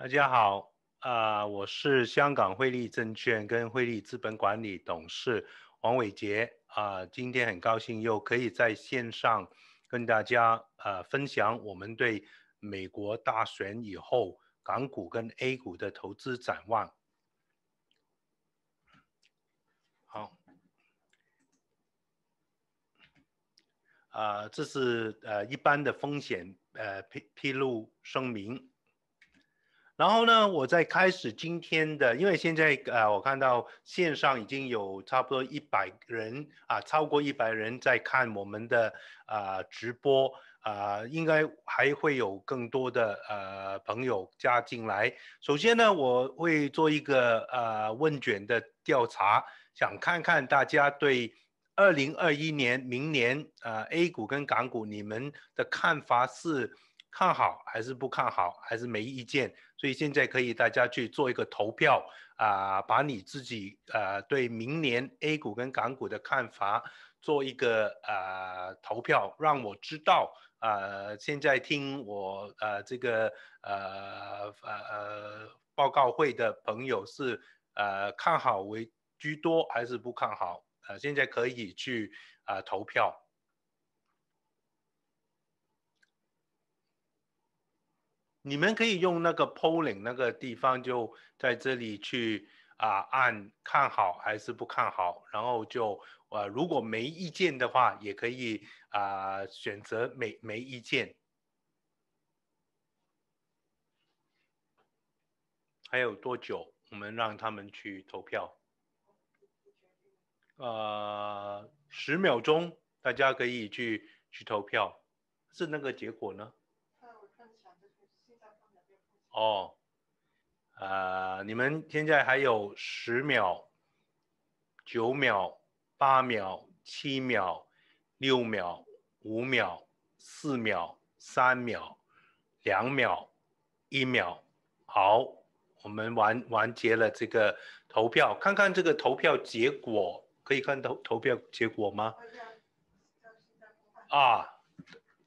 大家好，啊，我是香港汇利证券跟汇利资本管理董事王伟杰，啊，今天很高兴又可以在线上跟大家，呃，分享我们对美国大选以后港股跟 A 股的投资展望。好，啊，这是呃一般的风险，呃，披披露声明。然后呢，我在开始今天的，因为现在呃，我看到线上已经有差不多一百人啊，超过一百人在看我们的啊直播啊，应该还会有更多的呃朋友加进来。首先呢，我会做一个呃问卷的调查，想看看大家对二零二一年明年呃 A 股跟港股你们的看法是。看好还是不看好，还是没意见？所以现在可以大家去做一个投票啊，把你自己呃对明年 A 股跟港股的看法做一个啊投票，让我知道啊现在听我啊这个呃呃呃报告会的朋友是呃看好为居多还是不看好？呃现在可以去啊投票。你们可以用那个 polling 那个地方，就在这里去啊按看好还是不看好，然后就啊如果没意见的话，也可以啊选择没没意见。还有多久？我们让他们去投票。呃，十秒钟，大家可以去去投票。是那个结果呢？哦，呃，你们现在还有十秒、九秒、八秒、七秒、六秒、五秒、四秒、三秒、两秒、一秒。好，我们完完结了这个投票，看看这个投票结果，可以看投投票结果吗？啊。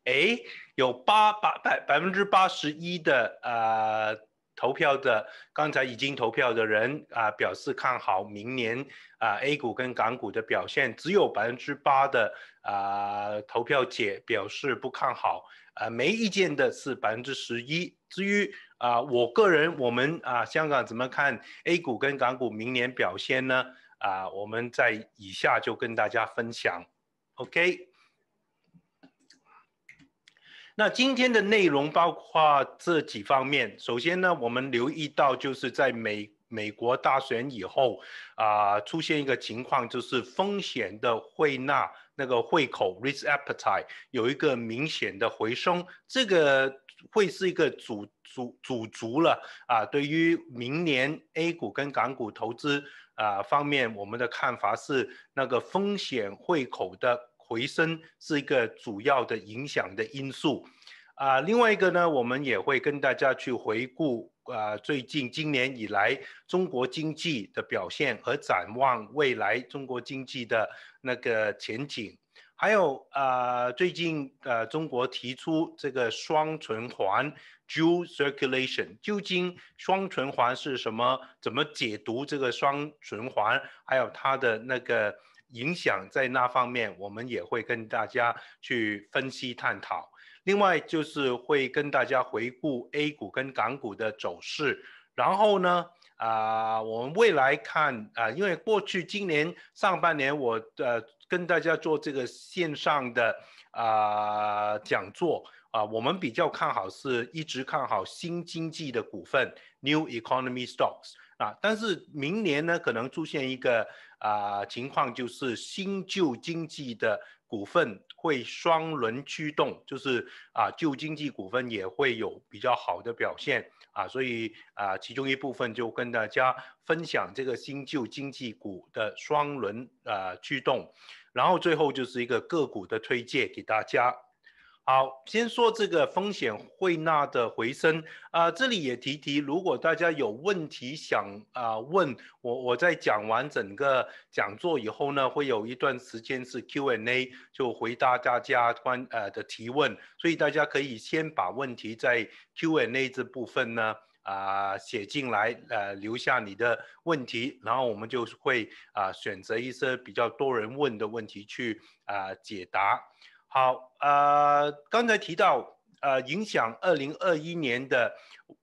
哎，有八百百百分之八十一的啊投票的，刚才已经投票的人啊表示看好明年啊 A 股跟港股的表现，只有百分之八的啊投票姐表示不看好，啊没意见的是百分之十一。至于啊我个人我们啊香港怎么看 A 股跟港股明年表现呢？啊我们在以下就跟大家分享，OK。那今天的内容包括这几方面。首先呢，我们留意到就是在美美国大选以后啊，出现一个情况，就是风险的汇纳那个汇口 risk appetite 有一个明显的回升，这个会是一个主主主足了啊。对于明年 A 股跟港股投资啊方面，我们的看法是那个风险汇口的。回升是一个主要的影响的因素，啊，另外一个呢，我们也会跟大家去回顾啊，最近今年以来中国经济的表现和展望未来中国经济的那个前景，还有啊，最近呃，中国提出这个双循环 （Dual Circulation），究竟双循环是什么？怎么解读这个双循环？还有它的那个？影响在那方面，我们也会跟大家去分析探讨。另外就是会跟大家回顾 A 股跟港股的走势。然后呢，啊，我们未来看啊，因为过去今年上半年，我呃跟大家做这个线上的啊讲座啊，我们比较看好是一直看好新经济的股份，New Economy Stocks 啊。但是明年呢，可能出现一个。啊，情况就是新旧经济的股份会双轮驱动，就是啊，旧经济股份也会有比较好的表现啊，所以啊，其中一部分就跟大家分享这个新旧经济股的双轮啊驱动，然后最后就是一个个股的推荐给大家。好，先说这个风险汇纳的回升啊，这里也提提，如果大家有问题想啊问我，我在讲完整个讲座以后呢，会有一段时间是 Q&A，就回答大家关呃的提问，所以大家可以先把问题在 Q&A 这部分呢啊写进来，呃留下你的问题，然后我们就会啊选择一些比较多人问的问题去啊解答。好，呃，刚才提到，呃，影响二零二一年的，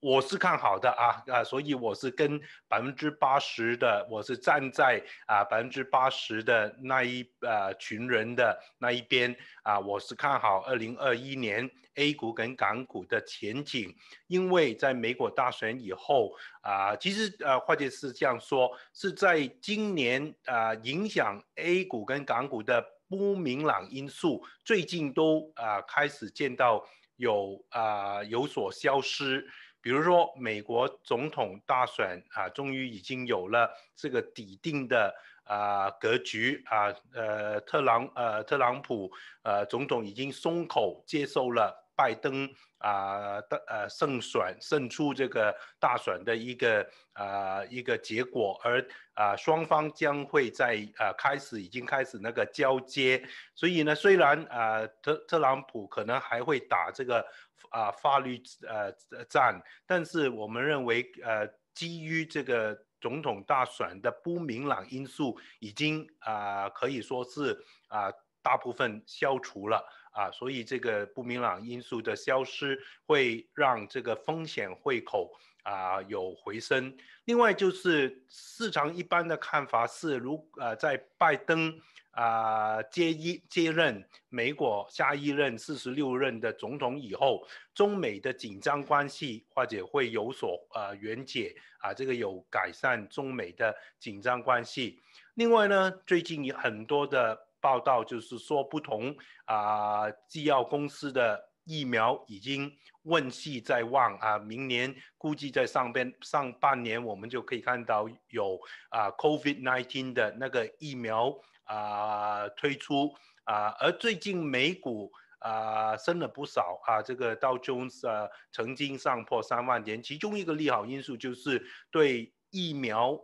我是看好的啊，啊，所以我是跟百分之八十的，我是站在啊百分之八十的那一呃群人的那一边啊，我是看好二零二一年 A 股跟港股的前景，因为在美国大选以后啊，其实呃，会计师这样说，是在今年啊影响 A 股跟港股的。不明朗因素最近都啊开始见到有啊有所消失，比如说美国总统大选啊，终于已经有了这个底定的啊格局啊，呃，特朗呃特朗普呃总统已经松口接受了。拜登啊的呃胜选胜出这个大选的一个啊一个结果，而啊双方将会在啊开始已经开始那个交接，所以呢，虽然啊特特朗普可能还会打这个啊法律呃战，但是我们认为呃基于这个总统大选的不明朗因素已经啊可以说是啊大部分消除了。啊，所以这个不明朗因素的消失会让这个风险汇口啊有回升。另外就是市场一般的看法是，如呃在拜登啊接一接任美国下一任四十六任的总统以后，中美的紧张关系或者会有所呃缓解啊，这个有改善中美的紧张关系。另外呢，最近有很多的。报道就是说，不同啊，制药公司的疫苗已经问世在望啊，明年估计在上边上半年，我们就可以看到有啊，COVID-19 的那个疫苗啊推出啊。而最近美股啊升了不少啊，这个到中啊，曾经上破三万点，其中一个利好因素就是对疫苗。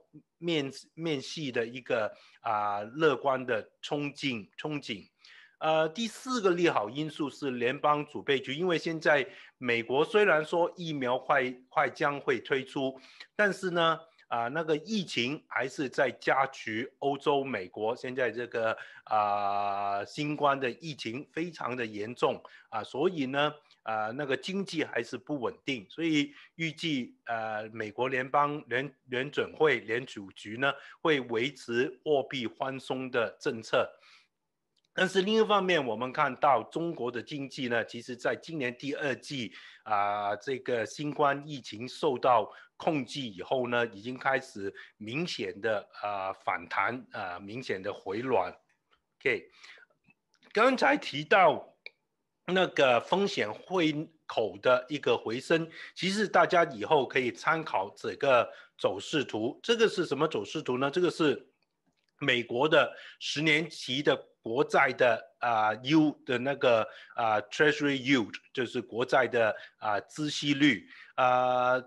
面面系的一个啊，乐观的憧憬憧憬，呃，第四个利好因素是联邦储备局，因为现在美国虽然说疫苗快快将会推出，但是呢啊，那个疫情还是在加剧，欧洲、美国现在这个啊新冠的疫情非常的严重啊，所以呢。啊，那个经济还是不稳定，所以预计呃，美国联邦联联准会联储局呢会维持货币宽松的政策。但是另一方面，我们看到中国的经济呢，其实在今年第二季啊，这个新冠疫情受到控制以后呢，已经开始明显的啊反弹啊，明显的回暖。OK，刚才提到。那个风险汇口的一个回升，其实大家以后可以参考这个走势图。这个是什么走势图呢？这个是美国的十年期的国债的啊，U 的那个啊，Treasury Yield，就是国债的啊，资息率啊。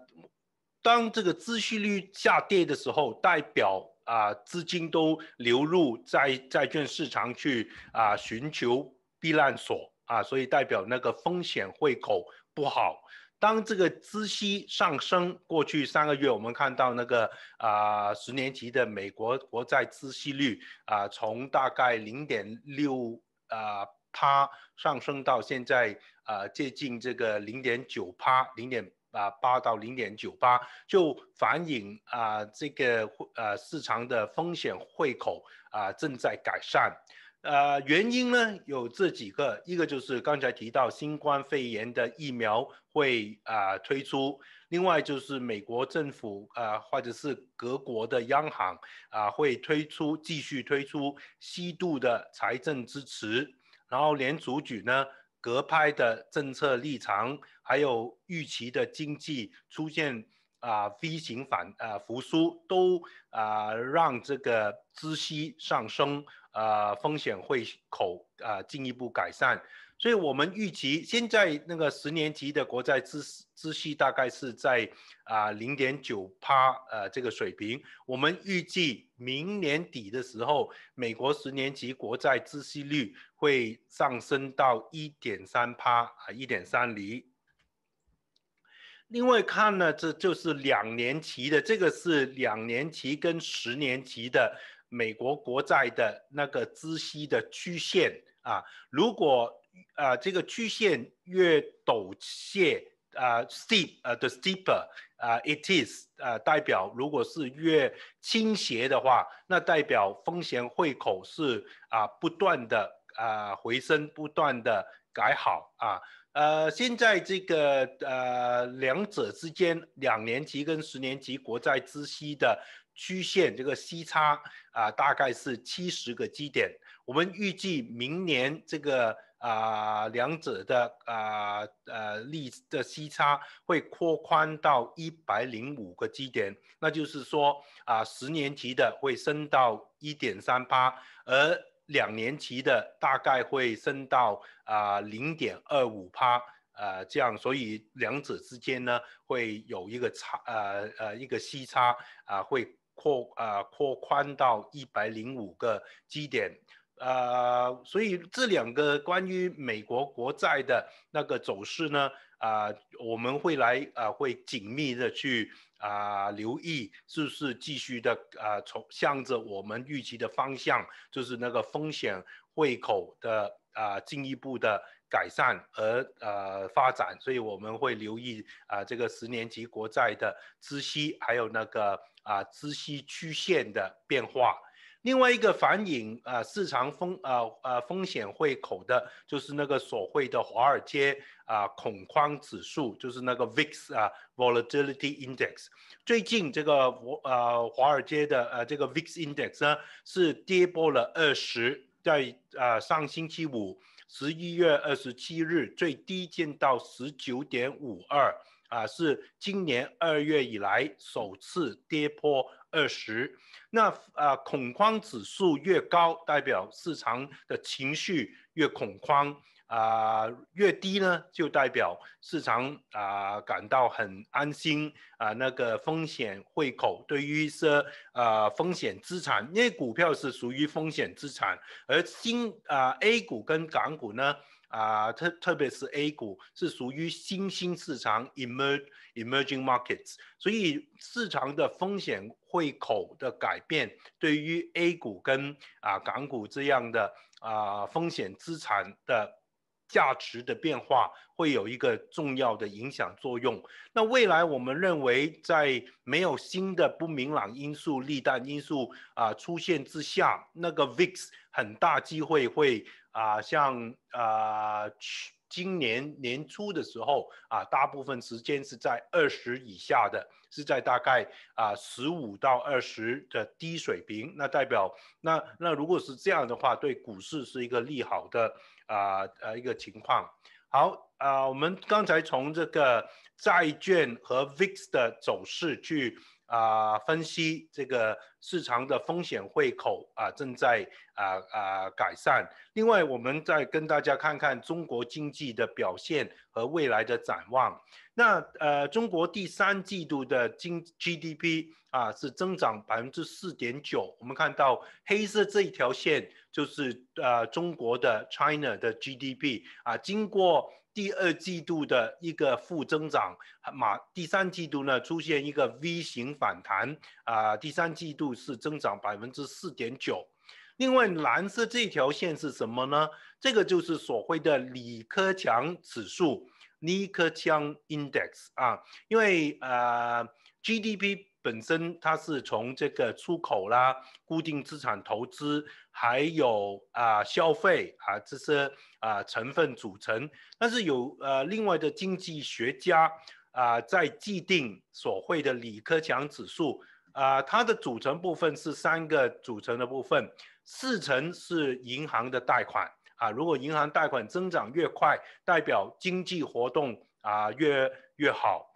当这个资息率下跌的时候，代表啊，资金都流入债债券市场去啊，寻求避难所。啊，所以代表那个风险汇口不好。当这个资息上升，过去三个月我们看到那个啊，十年期的美国国债资息率啊，从大概零点六啊趴上升到现在啊接近这个零点九趴，零点啊八到零点九八，就反映啊这个呃市场的风险汇口啊正在改善。呃，原因呢有这几个，一个就是刚才提到新冠肺炎的疫苗会啊推出，另外就是美国政府啊或者是各国的央行啊会推出继续推出适度的财政支持，然后联储局呢隔拍的政策立场，还有预期的经济出现。啊，V 型反呃复苏都啊让这个资息上升，呃风险会口呃进一步改善，所以我们预期现在那个十年级的国债资资息大概是在啊零点九趴呃这个水平，我们预计明年底的时候，美国十年级国债资息率会上升到一点三趴啊一点三厘。另外看呢，这就是两年期的，这个是两年期跟十年期的美国国债的那个资息的曲线啊。如果呃这个曲线越陡峭啊，steep the steeper 啊，it is 啊代表如果是越倾斜的话，那代表风险汇口是啊不断的啊回升，不断的改好啊。呃，现在这个呃，两者之间两年期跟十年期国债资息的曲线，这个息差啊，大概是七十个基点。我们预计明年这个啊，两者的啊呃利的息差会扩宽到一百零五个基点，那就是说啊，十年期的会升到一点三八，而两年期的大概会升到啊零点二五帕呃，这样，所以两者之间呢会有一个差呃呃一个息差啊会扩啊扩宽到一百零五个基点呃，所以这两个关于美国国债的那个走势呢啊我们会来啊会紧密的去。啊，留意是不是继续的啊，从向着我们预期的方向，就是那个风险汇口的啊进一步的改善而呃发展，所以我们会留意啊这个十年级国债的孳息，还有那个啊孳息曲线的变化。另外一个反映啊市场风啊啊风险汇口的，就是那个所谓的华尔街啊恐慌指数，就是那个 VIX 啊 Volatility Index。最近这个华呃华尔街的呃这个 VIX Index 呢，是跌破了二十，在啊上星期五十一月二十七日最低见到十九点五二啊，是今年二月以来首次跌破二十。那啊，恐慌指数越高，代表市场的情绪越恐慌啊；越低呢，就代表市场啊感到很安心啊。那个风险汇口，对于些啊风险资产，因为股票是属于风险资产，而新啊 A 股跟港股呢。啊，特特别是 A 股是属于新兴市场 （emerge emerging markets），所以市场的风险汇口的改变，对于 A 股跟啊港股这样的啊风险资产的价值的变化，会有一个重要的影响作用。那未来我们认为，在没有新的不明朗因素、利淡因素啊出现之下，那个 VIX 很大机会会。啊，像啊，今年年初的时候啊，大部分时间是在二十以下的，是在大概啊十五到二十的低水平。那代表那那如果是这样的话，对股市是一个利好的啊呃一个情况。好啊，我们刚才从这个债券和 VIX 的走势去啊分析这个。市场的风险汇口啊正在啊啊改善。另外，我们再跟大家看看中国经济的表现和未来的展望。那呃，中国第三季度的经 GDP 啊是增长百分之四点九。我们看到黑色这一条线就是呃中国的 China 的 GDP 啊，经过第二季度的一个负增长，马第三季度呢出现一个 V 型反弹啊，第三季度。是增长百分之四点九，另外蓝色这条线是什么呢？这个就是所谓的李克强指数，李克强 index 啊，因为呃 GDP 本身它是从这个出口啦、固定资产投资还有啊消费啊这些啊成分组成，但是有呃另外的经济学家啊在既定所谓的李克强指数。啊，它的组成部分是三个组成的部分，四成是银行的贷款啊。如果银行贷款增长越快，代表经济活动啊越越好。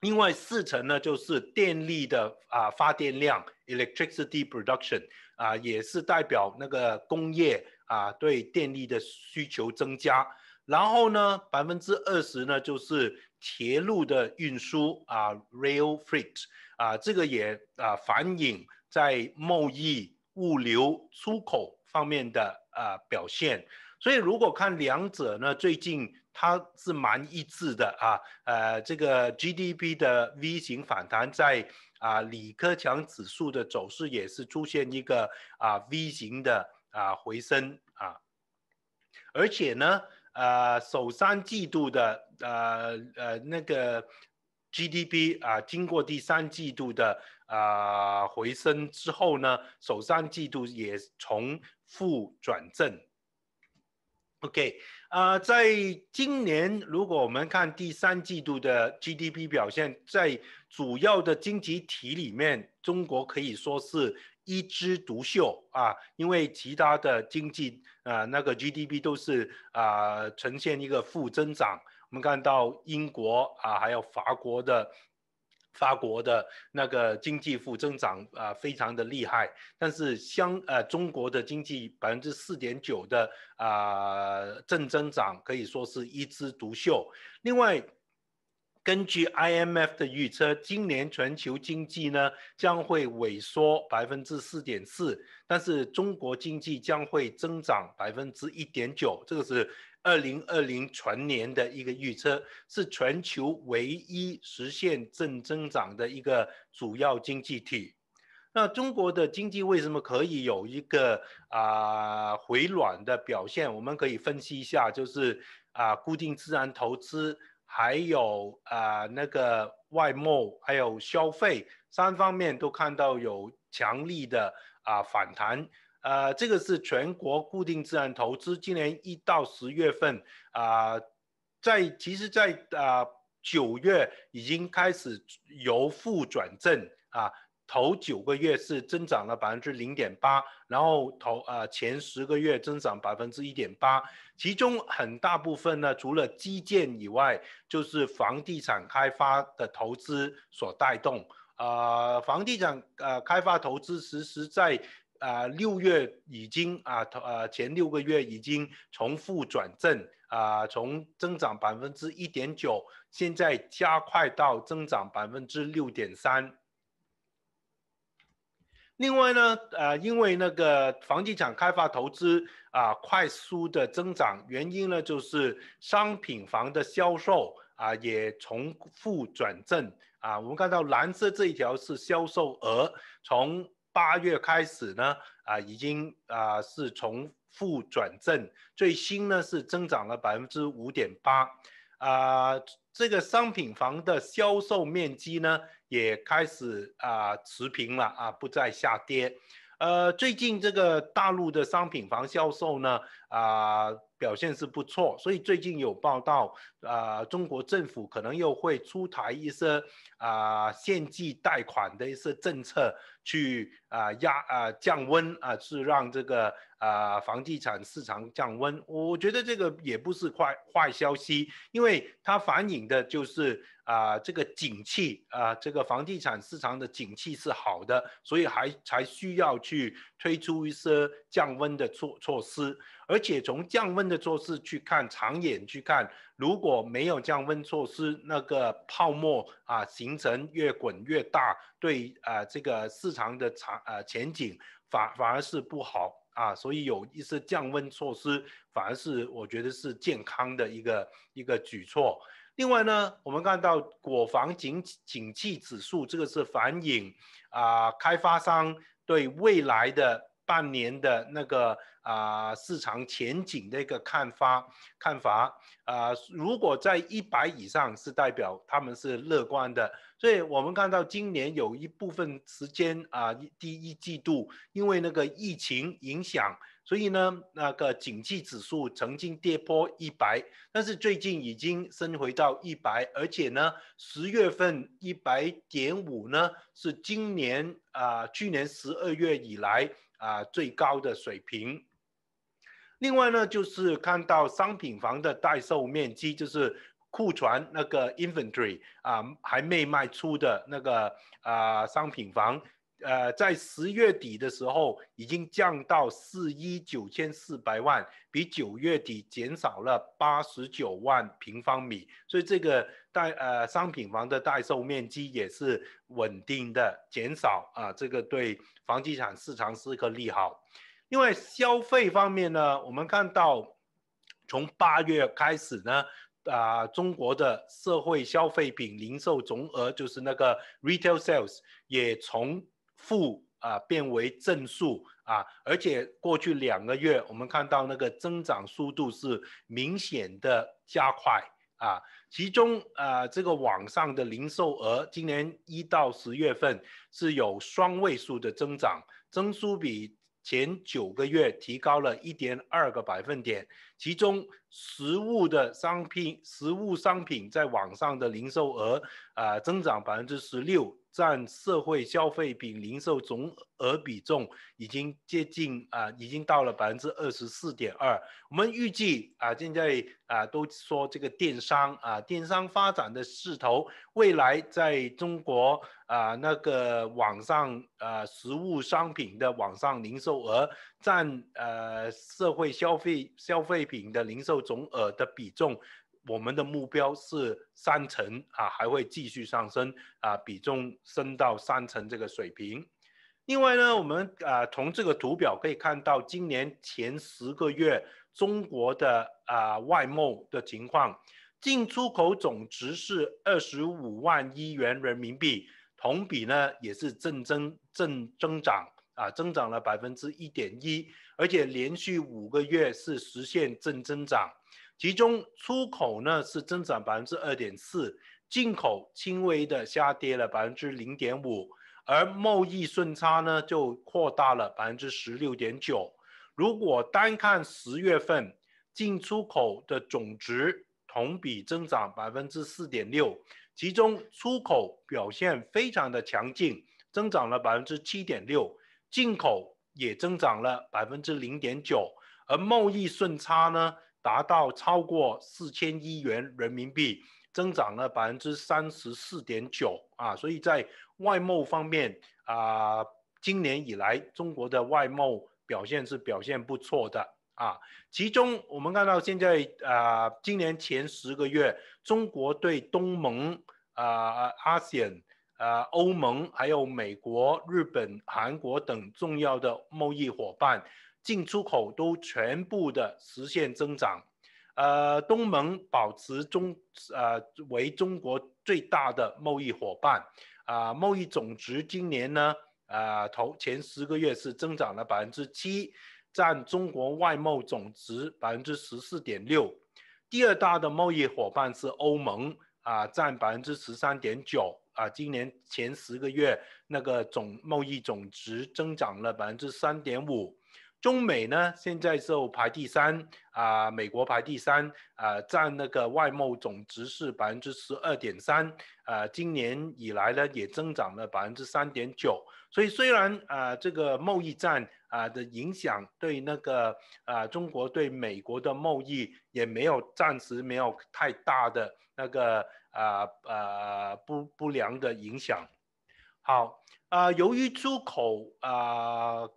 另外四成呢，就是电力的啊发电量 （electricity production） 啊，也是代表那个工业啊对电力的需求增加。然后呢，百分之二十呢，就是铁路的运输啊 （rail freight）。啊，这个也啊反映在贸易、物流、出口方面的啊表现。所以如果看两者呢，最近它是蛮一致的啊。呃，这个 GDP 的 V 型反弹，在啊李克强指数的走势也是出现一个啊 V 型的啊回升啊。而且呢，呃，首三季度的呃呃那个。GDP 啊，经过第三季度的啊回升之后呢，首三季度也从负转正。OK 啊，在今年如果我们看第三季度的 GDP 表现，在主要的经济体里面，中国可以说是一枝独秀啊，因为其他的经济啊那个 GDP 都是啊呈现一个负增长。我们看到英国啊，还有法国的，法国的那个经济负增长啊，非常的厉害。但是相呃中国的经济百分之四点九的啊正增长，可以说是一枝独秀。另外，根据 IMF 的预测，今年全球经济呢将会萎缩百分之四点四，但是中国经济将会增长百分之一点九，这个是。二零二零全年的一个预测是全球唯一实现正增长的一个主要经济体。那中国的经济为什么可以有一个啊回暖的表现？我们可以分析一下，就是啊固定资产投资，还有啊那个外贸，还有消费三方面都看到有强力的啊反弹。呃，这个是全国固定资产投资，今年一到十月份啊，在其实，在啊九月已经开始由负转正啊，头九个月是增长了百分之零点八，然后头啊前十个月增长百分之一点八，其中很大部分呢，除了基建以外，就是房地产开发的投资所带动。啊，房地产呃开发投资实实在。啊，六月已经啊，呃，前六个月已经重复转正啊，从增长百分之一点九，现在加快到增长百分之六点三。另外呢，呃，因为那个房地产开发投资啊快速的增长，原因呢就是商品房的销售啊也重复转正啊。我们看到蓝色这一条是销售额从。八月开始呢，啊，已经啊是从负转正，最新呢是增长了百分之五点八，啊，这个商品房的销售面积呢也开始啊持平了啊，不再下跌，呃，最近这个大陆的商品房销售呢啊。表现是不错，所以最近有报道，啊，中国政府可能又会出台一些啊限制贷款的一些政策，去啊压啊降温啊，是让这个啊房地产市场降温。我觉得这个也不是坏坏消息，因为它反映的就是啊这个景气啊这个房地产市场的景气是好的，所以还才需要去推出一些降温的措措施。而且从降温的措施去看，长远去看，如果没有降温措施，那个泡沫啊形成越滚越大，对啊这个市场的长啊前景反反而是不好啊。所以有一些降温措施，反而是我觉得是健康的一个一个举措。另外呢，我们看到国房景景气指数，这个是反映啊开发商对未来的。半年的那个啊市场前景的一个看法看法啊，如果在一百以上是代表他们是乐观的，所以我们看到今年有一部分时间啊，第一季度因为那个疫情影响，所以呢那个景气指数曾经跌破一百，但是最近已经升回到一百，而且呢十月份一百点五呢是今年啊去年十二月以来。啊，最高的水平。另外呢，就是看到商品房的待售面积，就是库存那个 inventory 啊，还没卖出的那个啊商品房。呃，在十月底的时候，已经降到四亿九千四百万，比九月底减少了八十九万平方米，所以这个代呃商品房的代售面积也是稳定的减少啊，这个对房地产市场是一个利好。另外，消费方面呢，我们看到从八月开始呢，啊，中国的社会消费品零售总额就是那个 retail sales 也从负啊变为正数啊，而且过去两个月，我们看到那个增长速度是明显的加快啊。其中啊，这个网上的零售额今年一到十月份是有双位数的增长，增速比前九个月提高了一点二个百分点。其中实物的商品实物商品在网上的零售额啊增长百分之十六。占社会消费品零售总额比重已经接近啊，已经到了百分之二十四点二。我们预计啊，现在啊都说这个电商啊，电商发展的势头，未来在中国啊，那个网上啊实物商品的网上零售额占呃社会消费消费品的零售总额的比重。我们的目标是三成啊，还会继续上升啊，比重升到三成这个水平。另外呢，我们啊从这个图表可以看到，今年前十个月中国的啊外贸的情况，进出口总值是二十五万亿元人民币，同比呢也是正增正增长啊，增长了百分之一点一，而且连续五个月是实现正增长。其中出口呢是增长百分之二点四，进口轻微的下跌了百分之零点五，而贸易顺差呢就扩大了百分之十六点九。如果单看十月份进出口的总值同比增长百分之四点六，其中出口表现非常的强劲，增长了百分之七点六，进口也增长了百分之零点九，而贸易顺差呢？达到超过四千亿元人民币，增长了百分之三十四点九啊！所以在外贸方面啊，今年以来中国的外贸表现是表现不错的啊。其中我们看到现在啊，今年前十个月，中国对东盟啊、ASEAN 啊、欧盟、还有美国、日本、韩国等重要的贸易伙伴。进出口都全部的实现增长，呃，东盟保持中呃为中国最大的贸易伙伴，啊，贸易总值今年呢啊头前十个月是增长了百分之七，占中国外贸总值百分之十四点六，第二大的贸易伙伴是欧盟啊，占百分之十三点九啊，今年前十个月那个总贸易总值增长了百分之三点五。中美呢，现在就排第三啊，美国排第三啊，占那个外贸总值是百分之十二点三啊，今年以来呢也增长了百分之三点九，所以虽然啊这个贸易战啊的影响对那个啊中国对美国的贸易也没有暂时没有太大的那个啊啊不不良的影响。好，啊由于出口啊。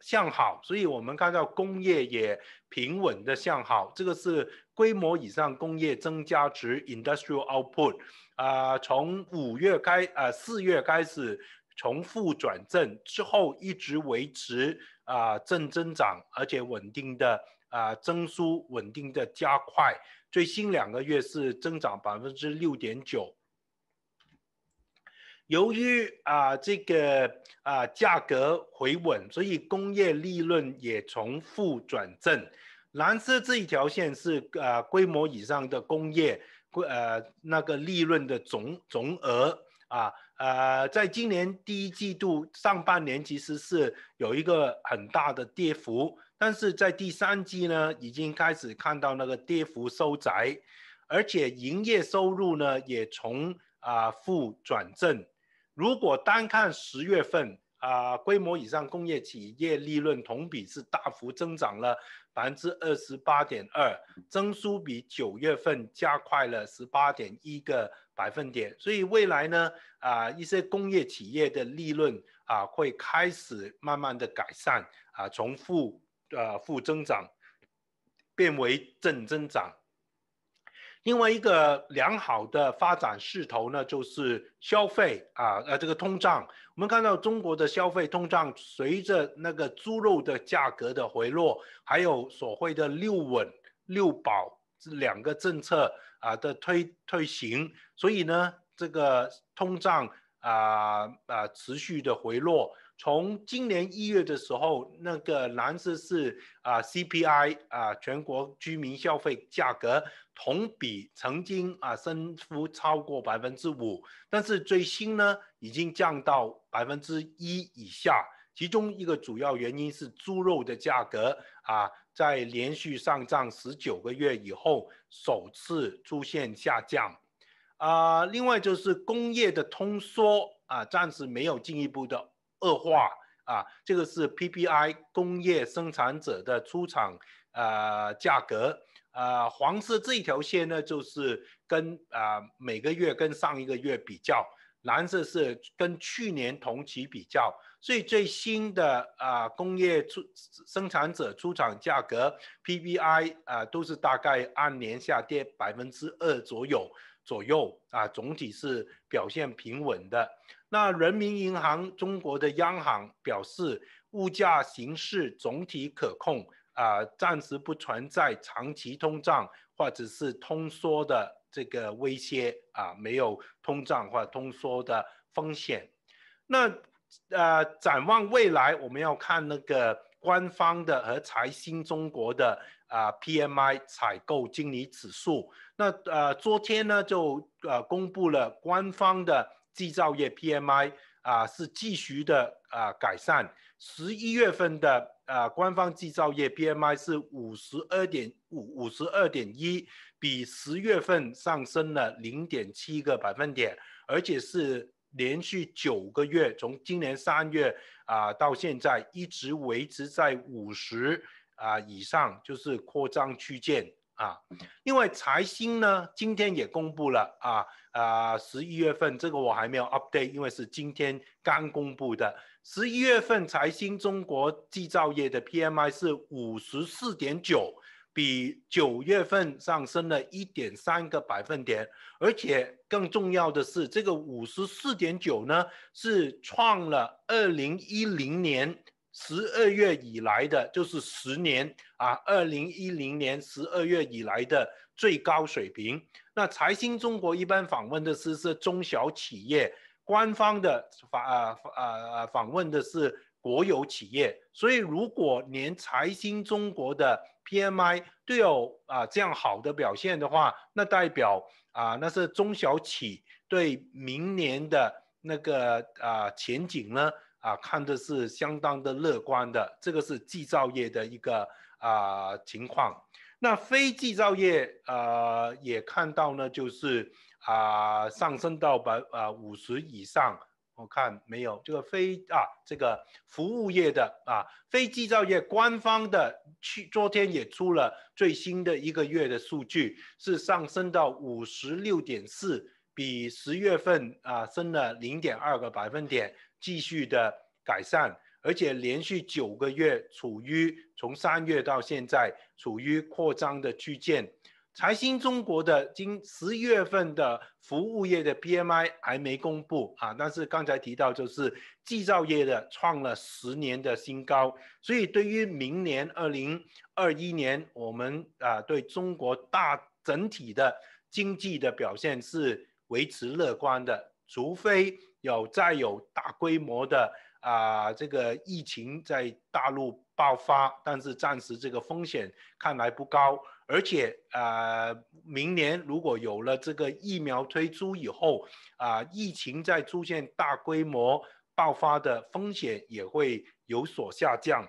向好，所以我们看到工业也平稳的向好，这个是规模以上工业增加值 （industrial output），啊，从五月开呃，四月开始重复转正之后一直维持啊正增长，而且稳定的啊增速稳定的加快，最新两个月是增长百分之六点九。由于啊这个啊价格回稳，所以工业利润也从负转正。蓝色这一条线是啊规模以上的工业，呃那个利润的总总额啊呃，在今年第一季度上半年其实是有一个很大的跌幅，但是在第三季呢已经开始看到那个跌幅收窄，而且营业收入呢也从啊负转正。如果单看十月份啊，规模以上工业企业利润同比是大幅增长了百分之二十八点二，增速比九月份加快了十八点一个百分点。所以未来呢，啊，一些工业企业的利润啊，会开始慢慢的改善啊，从负呃负增长变为正增长。另外一个良好的发展势头呢，就是消费啊，呃，这个通胀。我们看到中国的消费通胀，随着那个猪肉的价格的回落，还有所谓的“六稳六保”这两个政策啊的推推行，所以呢，这个通胀。啊啊，持续的回落。从今年一月的时候，那个蓝色是啊 CPI 啊，全国居民消费价格同比曾经啊升幅超过百分之五，但是最新呢已经降到百分之一以下。其中一个主要原因是猪肉的价格啊，在连续上涨十九个月以后，首次出现下降。啊，另外就是工业的通缩啊，暂时没有进一步的恶化啊。这个是 PPI 工业生产者的出厂呃价格啊，黄色这一条线呢，就是跟啊每个月跟上一个月比较，蓝色是跟去年同期比较。所以最新的啊工业出生产者出厂价格 PPI 啊都是大概按年下跌百分之二左右。左右啊，总体是表现平稳的。那人民银行中国的央行表示，物价形势总体可控啊，暂时不存在长期通胀或者是通缩的这个威胁啊，没有通胀或通缩的风险。那呃，展望未来，我们要看那个官方的和财新中国的。啊，PMI 采购经理指数，那呃，昨天呢就呃公布了官方的制造业 PMI，啊是继续的啊改善。十一月份的啊官方制造业 PMI 是五十二点五五十二点一，比十月份上升了零点七个百分点，而且是连续九个月，从今年三月啊到现在一直维持在五十。啊，以上就是扩张区间啊。另外，财新呢今天也公布了啊啊，十一月份这个我还没有 update，因为是今天刚公布的。十一月份财新中国制造业的 PMI 是五十四点九，比九月份上升了一点三个百分点。而且更重要的是，这个五十四点九呢是创了二零一零年。十二月以来的，就是十年啊，二零一零年十二月以来的最高水平。那财新中国一般访问的是是中小企业，官方的访啊啊访问的是国有企业。所以如果连财新中国的 PMI 都有啊这样好的表现的话，那代表啊那是中小企业对明年的那个啊前景呢？啊，看的是相当的乐观的，这个是制造业的一个啊情况。那非制造业啊，也看到呢，就是啊上升到百啊五十以上。我看没有这个非啊这个服务业的啊非制造业官方的去，昨天也出了最新的一个月的数据，是上升到五十六点四，比十月份啊升了零点二个百分点。继续的改善，而且连续九个月处于从三月到现在处于扩张的区间。财新中国的今十一月份的服务业的 PMI 还没公布啊，但是刚才提到就是制造业的创了十年的新高，所以对于明年二零二一年，我们啊对中国大整体的经济的表现是维持乐观的，除非。有再有大规模的啊，这个疫情在大陆爆发，但是暂时这个风险看来不高，而且啊，明年如果有了这个疫苗推出以后，啊，疫情再出现大规模爆发的风险也会有所下降。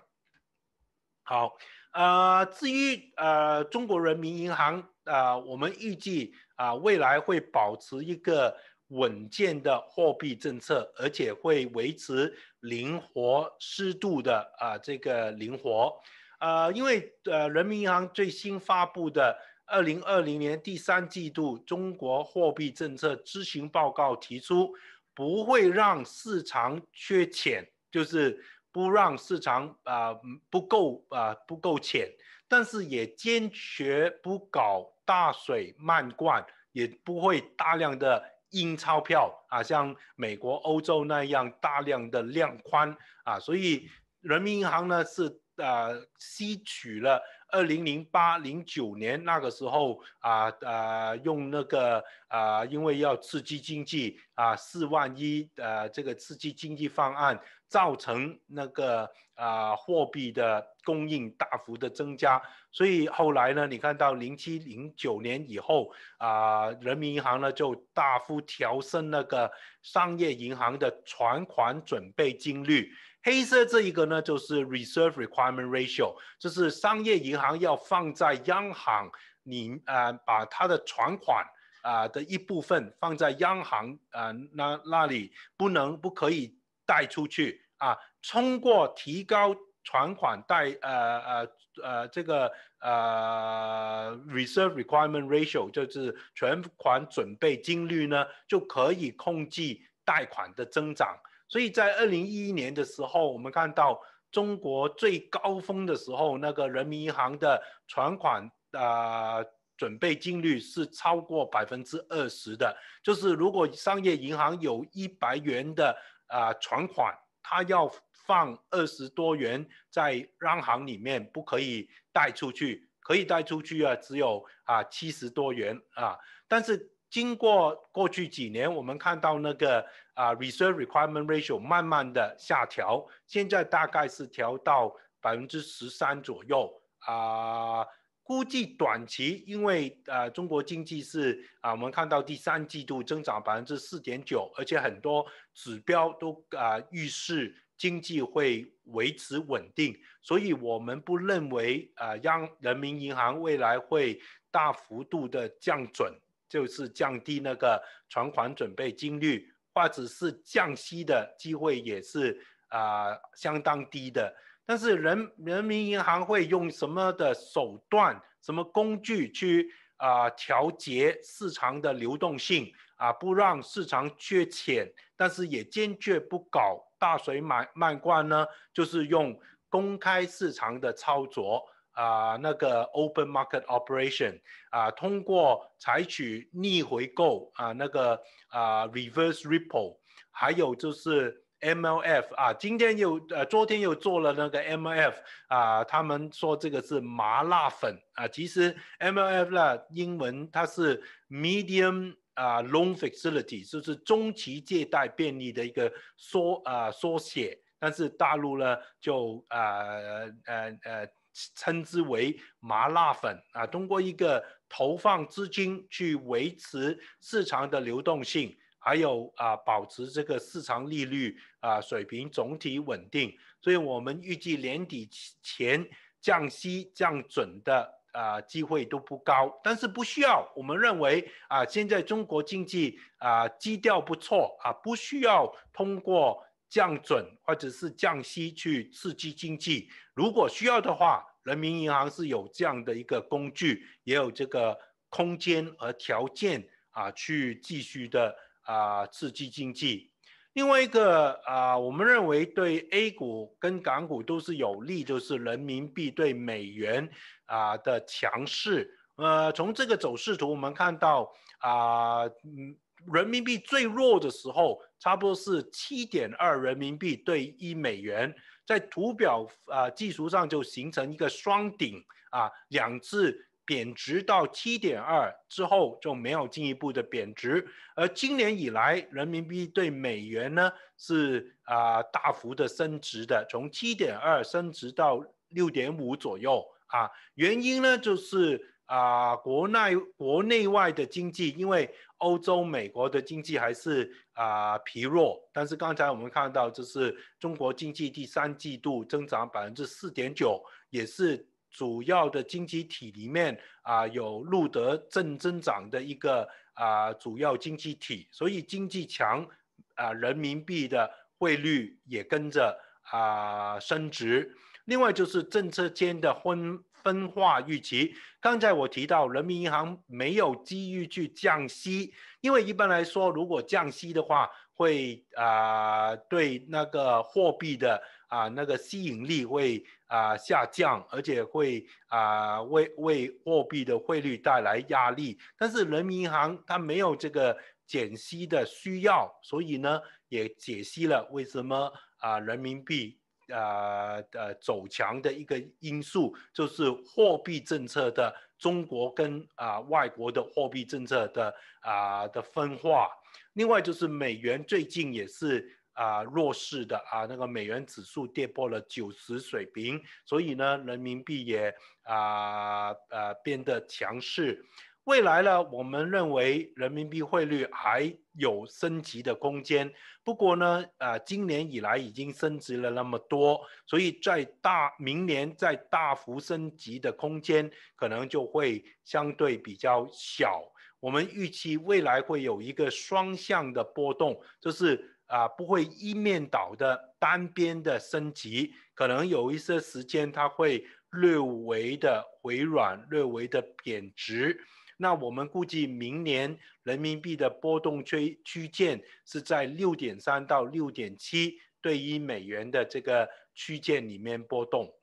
好，呃，至于呃中国人民银行啊，我们预计啊未来会保持一个。稳健的货币政策，而且会维持灵活适度的啊这个灵活，呃，因为呃人民银行最新发布的二零二零年第三季度中国货币政策咨询报告提出，不会让市场缺钱，就是不让市场啊不够啊不够钱，但是也坚决不搞大水漫灌，也不会大量的。印钞票啊，像美国、欧洲那样大量的量宽啊，所以人民银行呢是啊吸取了二零零八零九年那个时候啊啊用那个啊，因为要刺激经济啊四万亿呃这个刺激经济方案。造成那个啊货币的供应大幅的增加，所以后来呢，你看到零七零九年以后啊，人民银行呢就大幅调升那个商业银行的存款准备金率。黑色这一个呢就是 reserve requirement ratio，就是商业银行要放在央行里啊，把它的存款啊的一部分放在央行啊那那里，不能不可以。贷出去啊，通过提高存款贷呃呃呃这个呃 reserve requirement ratio 就是存款准备金率呢，就可以控制贷款的增长。所以在二零一一年的时候，我们看到中国最高峰的时候，那个人民银行的存款啊准备金率是超过百分之二十的，就是如果商业银行有一百元的。啊，存款他要放二十多元在央行里面，不可以贷出去，可以贷出去啊，只有啊七十多元啊。但是经过过去几年，我们看到那个啊 reserve requirement ratio 慢慢的下调，现在大概是调到百分之十三左右啊。估计短期，因为呃，中国经济是啊，我们看到第三季度增长百分之四点九，而且很多指标都啊预示经济会维持稳定，所以我们不认为啊，让人民银行未来会大幅度的降准，就是降低那个存款准备金率，或者是降息的机会也是啊相当低的。但是人人民银行会用什么的手段、什么工具去啊调节市场的流动性啊，不让市场缺钱，但是也坚决不搞大水满漫灌呢？就是用公开市场的操作啊，那个 open market operation 啊，通过采取逆回购啊，那个啊 reverse r i p p l e 还有就是。MLF 啊，今天又呃，昨天又做了那个 MLF 啊，他们说这个是麻辣粉啊。其实 MLF 呢，英文它是 Medium 啊，Loan Facility，就是中期借贷便利的一个缩啊缩写，但是大陆呢就啊呃呃称之为麻辣粉啊，通过一个投放资金去维持市场的流动性。还有啊，保持这个市场利率啊水平总体稳定，所以我们预计年底前降息降准的啊机会都不高。但是不需要，我们认为啊，现在中国经济啊基调不错啊，不需要通过降准或者是降息去刺激经济。如果需要的话，人民银行是有这样的一个工具，也有这个空间和条件啊，去继续的。啊，刺激经济。另外一个啊，我们认为对 A 股跟港股都是有利，就是人民币对美元啊的强势。呃，从这个走势图我们看到啊，人民币最弱的时候差不多是七点二人民币兑一美元，在图表啊技术上就形成一个双顶啊两次。贬值到七点二之后就没有进一步的贬值，而今年以来人民币对美元呢是啊大幅的升值的，从七点二升值到六点五左右啊。原因呢就是啊国内国内外的经济，因为欧洲、美国的经济还是啊疲弱，但是刚才我们看到就是中国经济第三季度增长百分之四点九，也是。主要的经济体里面啊，有录得正增长的一个啊主要经济体，所以经济强啊，人民币的汇率也跟着啊升值。另外就是政策间的分分化预期，刚才我提到人民银行没有机遇去降息，因为一般来说如果降息的话，会啊对那个货币的。啊，那个吸引力会啊下降，而且会啊为为货币的汇率带来压力。但是人民银行它没有这个减息的需要，所以呢也解析了为什么啊人民币啊呃走强的一个因素，就是货币政策的中国跟啊外国的货币政策的啊的分化。另外就是美元最近也是。啊，弱势的啊，那个美元指数跌破了九十水平，所以呢，人民币也啊呃变得强势。未来呢，我们认为人民币汇率还有升值的空间。不过呢，呃，今年以来已经升值了那么多，所以在大明年在大幅升级的空间可能就会相对比较小。我们预期未来会有一个双向的波动，就是。啊，不会一面倒的单边的升级，可能有一些时间它会略微的回软，略微的贬值。那我们估计明年人民币的波动区区间是在六点三到六点七对一美元的这个区间里面波动。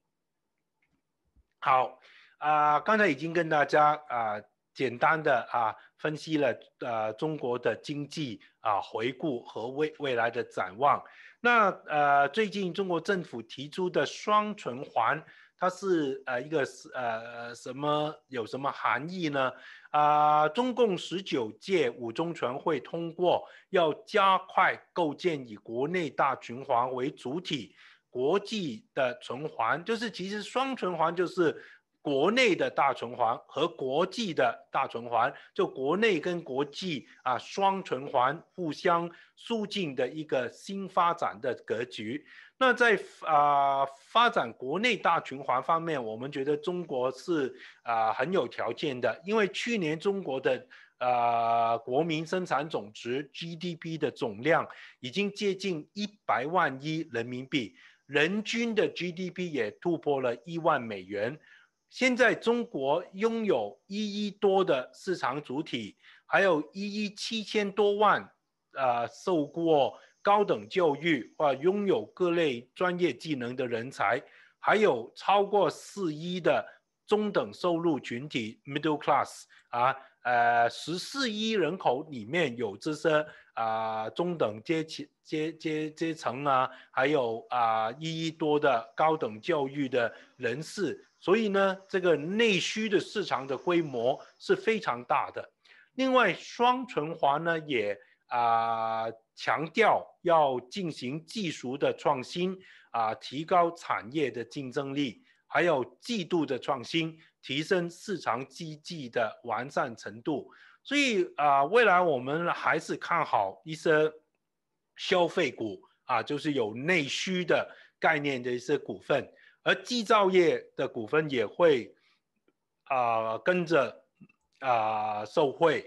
好，啊，刚才已经跟大家啊。简单的啊，分析了呃中国的经济啊回顾和未未来的展望。那呃最近中国政府提出的双循环，它是呃一个呃什么有什么含义呢？啊中共十九届五中全会通过，要加快构建以国内大循环为主体、国际的循环，就是其实双循环就是。国内的大循环和国际的大循环，就国内跟国际啊双循环互相促进的一个新发展的格局。那在啊发展国内大循环方面，我们觉得中国是啊很有条件的，因为去年中国的呃国民生产总值 GDP 的总量已经接近一百万亿人民币，人均的 GDP 也突破了一万美元。现在中国拥有一亿多的市场主体，还有一亿七千多万啊受过高等教育或拥有各类专业技能的人才，还有超过四亿的中等收入群体 （middle class） 啊，呃十四亿人口里面有这些啊中等阶阶阶阶层啊，还有啊一亿多的高等教育的人士。所以呢，这个内需的市场的规模是非常大的。另外，双存环呢也啊强调要进行技术的创新啊，提高产业的竞争力，还有制度的创新，提升市场机制的完善程度。所以啊，未来我们还是看好一些消费股啊，就是有内需的概念的一些股份。而制造业的股份也会啊跟着啊受惠。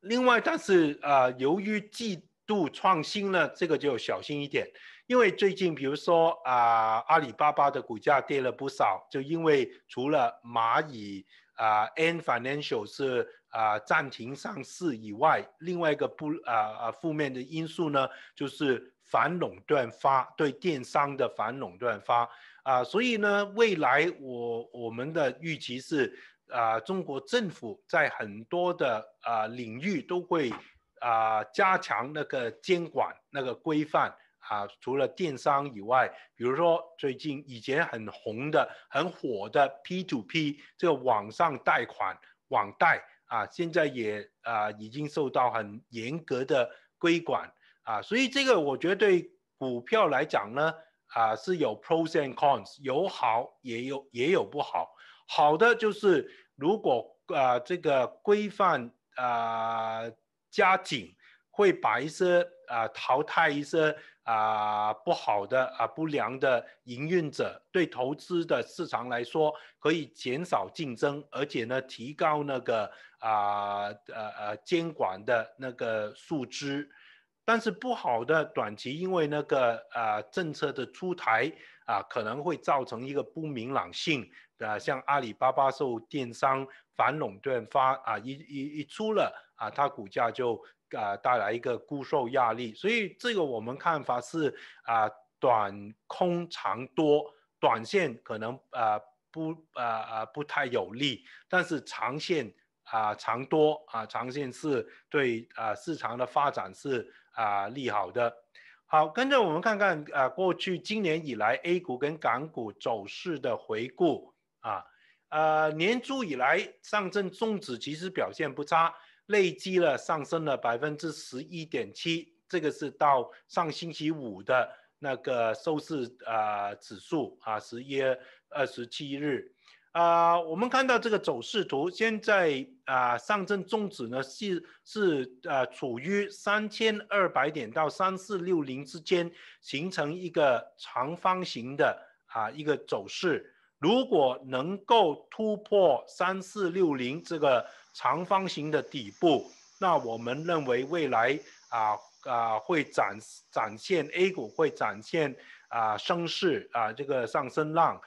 另外，但是呃，由于季度创新呢，这个就小心一点。因为最近，比如说啊，阿里巴巴的股价跌了不少，就因为除了蚂蚁啊，N Financial 是啊暂停上市以外，另外一个不啊负面的因素呢，就是反垄断发对电商的反垄断发。啊，所以呢，未来我我们的预期是，啊，中国政府在很多的啊领域都会啊加强那个监管那个规范啊，除了电商以外，比如说最近以前很红的很火的 p to p 这个网上贷款网贷啊，现在也啊已经受到很严格的规管啊，所以这个我觉得对股票来讲呢。啊，是有 pros and cons，有好也有也有不好。好的就是，如果啊这个规范啊加紧，会把一些啊淘汰一些啊不好的啊不良的营运者。对投资的市场来说，可以减少竞争，而且呢提高那个啊呃呃监管的那个素质。但是不好的短期，因为那个呃政策的出台啊，可能会造成一个不明朗性的，像阿里巴巴受电商反垄断发啊一一一出了啊，它股价就啊带来一个估售压力。所以这个我们看法是啊，短空长多，短线可能啊不啊啊不太有利，但是长线啊长多啊长线是对啊市场的发展是。啊，利好的，好，跟着我们看看啊，过去今年以来 A 股跟港股走势的回顾啊，呃，年初以来上证综指其实表现不差，累积了上升了百分之十一点七，这个是到上星期五的那个收市啊指数啊十月二十七日。啊，我们看到这个走势图，现在啊，上证综指呢是是啊，处于三千二百点到三四六零之间，形成一个长方形的啊一个走势。如果能够突破三四六零这个长方形的底部，那我们认为未来啊啊会展展现 A 股会展现啊升势啊这个上升浪。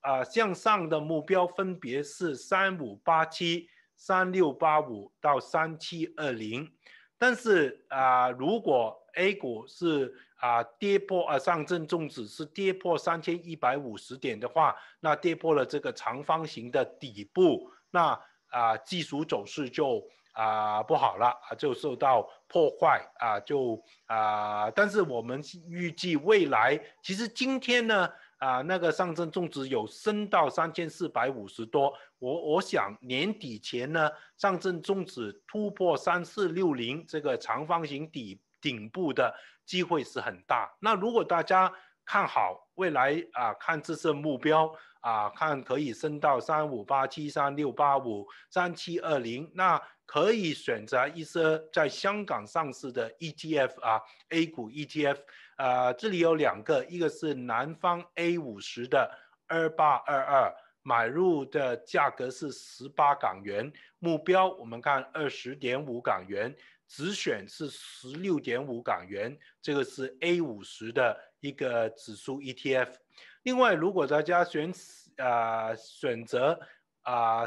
啊，向上的目标分别是三五八七、三六八五到三七二零，但是啊，如果 A 股是啊跌破啊上证综指是跌破三千一百五十点的话，那跌破了这个长方形的底部，那啊技术走势就啊不好了啊，就受到破坏啊，就啊，但是我们预计未来，其实今天呢。啊，那个上证综指有升到三千四百五十多，我我想年底前呢，上证综指突破三四六零这个长方形底顶部的机会是很大。那如果大家看好未来啊，看这次目标啊，看可以升到三五八七三六八五三七二零，那可以选择一些在香港上市的 ETF 啊，A 股 ETF。呃，这里有两个，一个是南方 A 五十的二八二二，买入的价格是十八港元，目标我们看二十点五港元，只选是十六点五港元，这个是 A 五十的一个指数 ETF。另外，如果大家选啊选择啊。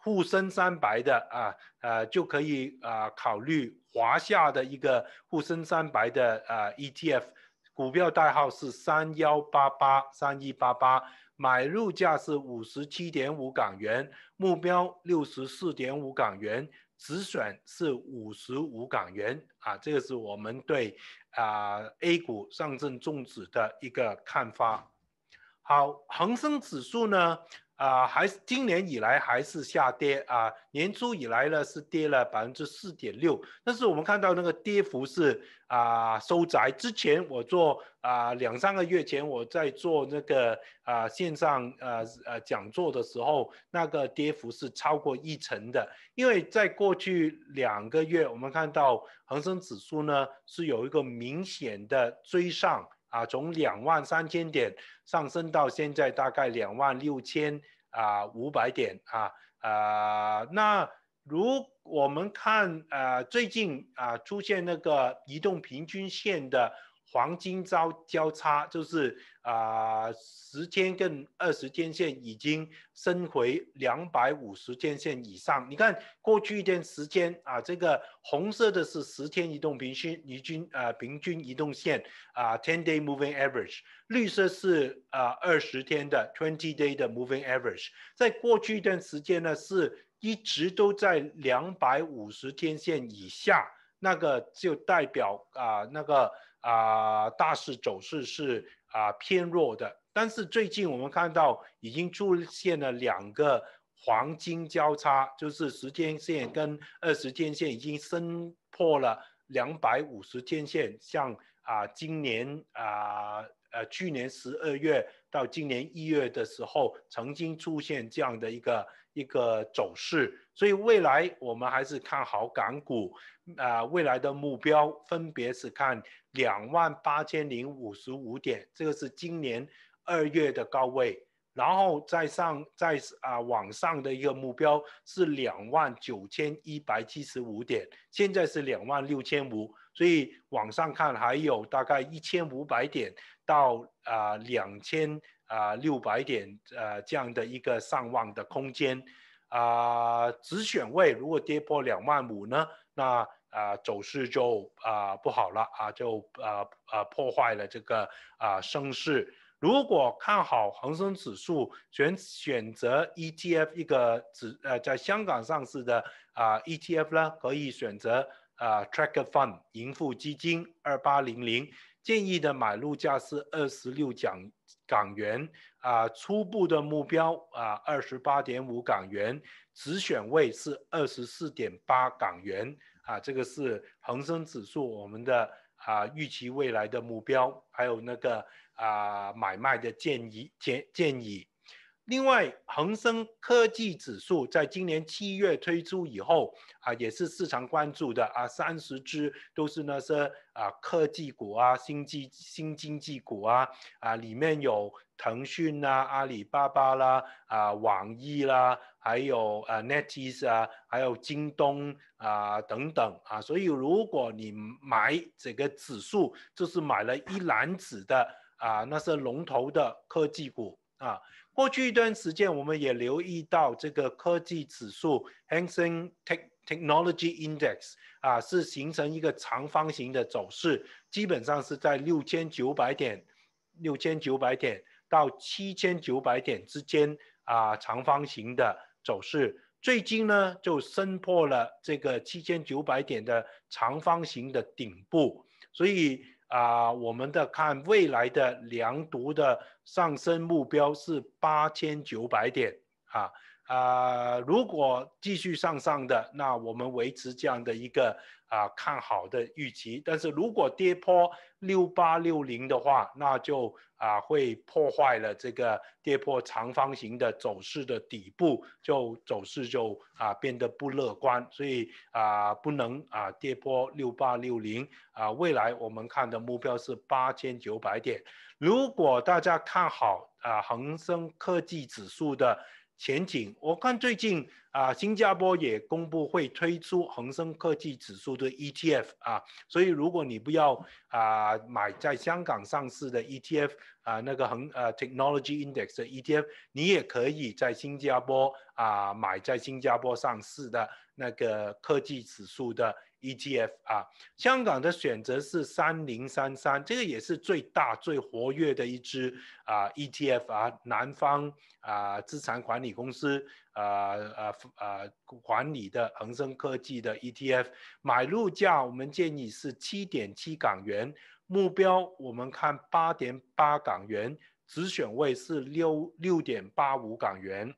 沪深三百的啊，呃，就可以啊考虑华夏的一个沪深三百的啊 ETF，股票代号是三幺八八三一八八，买入价是五十七点五港元，目标六十四点五港元，止损是五十五港元啊。这个是我们对啊 A 股上证综指的一个看法。好，恒生指数呢？啊，还是今年以来还是下跌啊，年初以来呢是跌了百分之四点六，但是我们看到那个跌幅是啊收窄。之前我做啊两三个月前我在做那个啊线上呃呃讲座的时候，那个跌幅是超过一成的，因为在过去两个月我们看到恒生指数呢是有一个明显的追上。啊，从两万三千点上升到现在大概两万六千啊五百点啊啊，那如我们看啊，最近啊出现那个移动平均线的。黄金交交叉就是啊，十天跟二十天线已经升回两百五十天线以上。你看过去一段时间啊，这个红色的是十天移动平均，移均呃平均移动线啊，ten day moving average。绿色是啊二十天的 twenty day 的 moving average。在过去一段时间呢，是一直都在两百五十天线以下，那个就代表啊那个。啊，大势走势是啊偏弱的，但是最近我们看到已经出现了两个黄金交叉，就是时间线跟二十天线已经升破了两百五十天线，像啊今年啊呃去年十二月到今年一月的时候，曾经出现这样的一个。一个走势，所以未来我们还是看好港股啊。未来的目标分别是看两万八千零五十五点，这个是今年二月的高位，然后再上再啊往上的一个目标是两万九千一百七十五点，现在是两万六千五，所以往上看还有大概一千五百点到啊两千。啊，六百点，呃，这样的一个上望的空间，啊，止损位如果跌破两万五呢，那啊，走势就啊不好了，啊，就啊啊破坏了这个啊升势。如果看好恒生指数，选选择 ETF 一个指呃在香港上市的啊 ETF 呢，可以选择啊 Tracker Fund 盈富基金二八零零。建议的买入价是二十六港港元啊，初步的目标啊二十八点五港元，止损位是二十四点八港元啊，这个是恒生指数我们的啊预期未来的目标，还有那个啊买卖的建议建建议。另外，恒生科技指数在今年七月推出以后啊，也是市场关注的啊。三十只都是那些啊科技股啊、新基新经济股啊啊，里面有腾讯啦、阿里巴巴啦、啊网易啦，还有啊 Netease 啊，还有京东啊等等啊。所以，如果你买这个指数，就是买了一篮子的啊那些龙头的科技股。啊，过去一段时间我们也留意到这个科技指数 Hang Seng Tech Technology Index 啊，是形成一个长方形的走势，基本上是在六千九百点、六千九百点到七千九百点之间啊，长方形的走势。最近呢，就升破了这个七千九百点的长方形的顶部，所以。啊，我们的看未来的量度的上升目标是八千九百点啊啊，如果继续上上的，那我们维持这样的一个。啊，看好的预期，但是如果跌破六八六零的话，那就啊会破坏了这个跌破长方形的走势的底部，就走势就啊变得不乐观，所以啊不能啊跌破六八六零啊，未来我们看的目标是八千九百点。如果大家看好啊恒生科技指数的。前景，我看最近啊，新加坡也公布会推出恒生科技指数的 ETF 啊，所以如果你不要啊买在香港上市的 ETF 啊，那个恒呃 Technology Index 的 ETF，你也可以在新加坡啊买在新加坡上市的那个科技指数的。ETF 啊，香港的选择是三零三三，这个也是最大最活跃的一支啊 ETF 啊，南方啊资产管理公司啊啊啊管理的恒生科技的 ETF，买入价我们建议是七点七港元，目标我们看八点八港元，止损位是六六点八五港元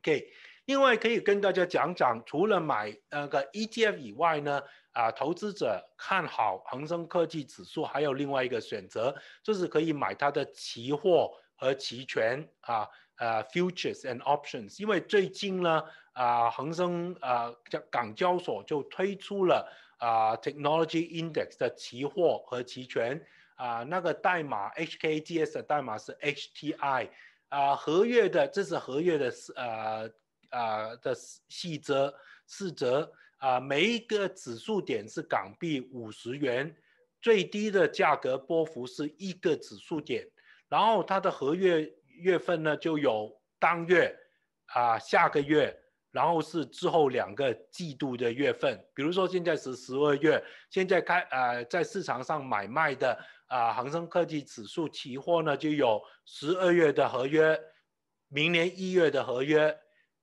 ，OK。另外可以跟大家讲讲，除了买那个 ETF 以外呢，啊，投资者看好恒生科技指数，还有另外一个选择，就是可以买它的期货和期权啊，呃，futures and options。因为最近呢，啊，恒生啊，港交所就推出了啊，technology index 的期货和期权啊，那个代码 HKGS 的代码是 HTI，啊，合约的这是合约的呃。啊的细则四折啊，每一个指数点是港币五十元，最低的价格波幅是一个指数点。然后它的合约月份呢，就有当月啊，下个月，然后是之后两个季度的月份。比如说现在是十二月，现在开呃，在市场上买卖的啊恒生科技指数期货呢，就有十二月的合约，明年一月的合约。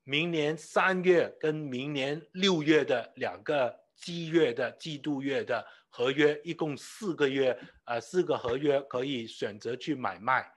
明年三月跟明年六月的两个季月的季度月的合约，一共四个月，呃，四个合约可以选择去买卖。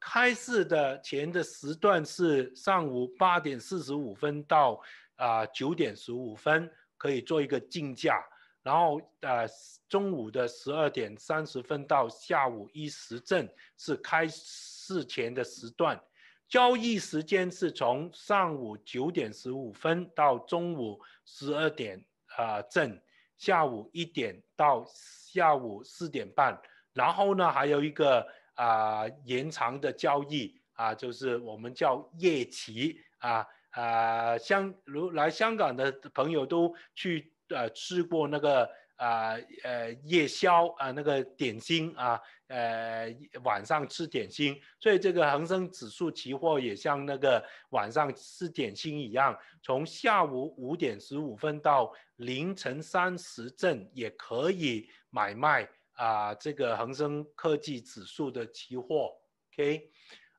开市的前的时段是上午八点四十五分到啊九点十五分，可以做一个竞价。然后呃，中午的十二点三十分到下午一时正是开市前的时段。交易时间是从上午九点十五分到中午十二点啊正，下午一点到下午四点半。然后呢，还有一个啊延长的交易啊，就是我们叫夜期啊啊，香如来香港的朋友都去呃试过那个。啊，呃，夜宵啊，那个点心啊，呃，晚上吃点心，所以这个恒生指数期货也像那个晚上吃点心一样，从下午五点十五分到凌晨三时正也可以买卖啊，这个恒生科技指数的期货，OK？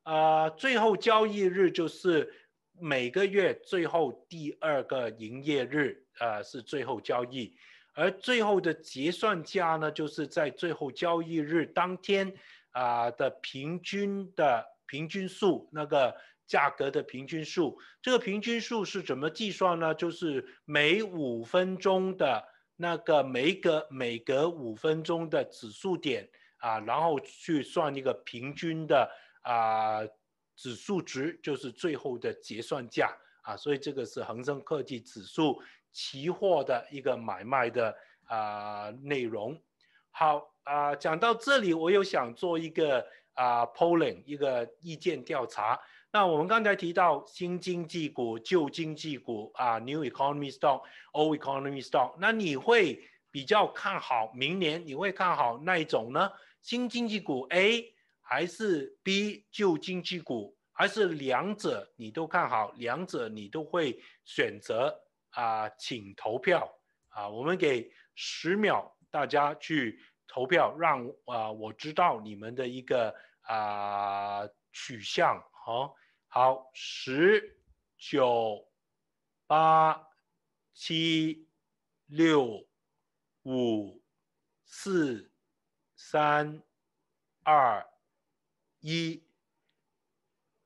啊，最后交易日就是每个月最后第二个营业日，呃是最后交易。而最后的结算价呢，就是在最后交易日当天啊的平均的平均数，那个价格的平均数。这个平均数是怎么计算呢？就是每五分钟的那个每隔每隔五分钟的指数点啊，然后去算一个平均的啊指数值，就是最后的结算价啊。所以这个是恒生科技指数。期货的一个买卖的啊内容，好啊，讲到这里，我又想做一个啊 polling，一个意见调查。那我们刚才提到新经济股、旧经济股啊，new economy stock、old economy stock，那你会比较看好明年？你会看好那一种呢？新经济股 A 还是 B？旧经济股还是两者？你都看好？两者你都会选择？啊，请投票啊！我们给十秒大家去投票，让啊我知道你们的一个啊取向。好，好，十、九、八、七、六、五、四、三、二、一，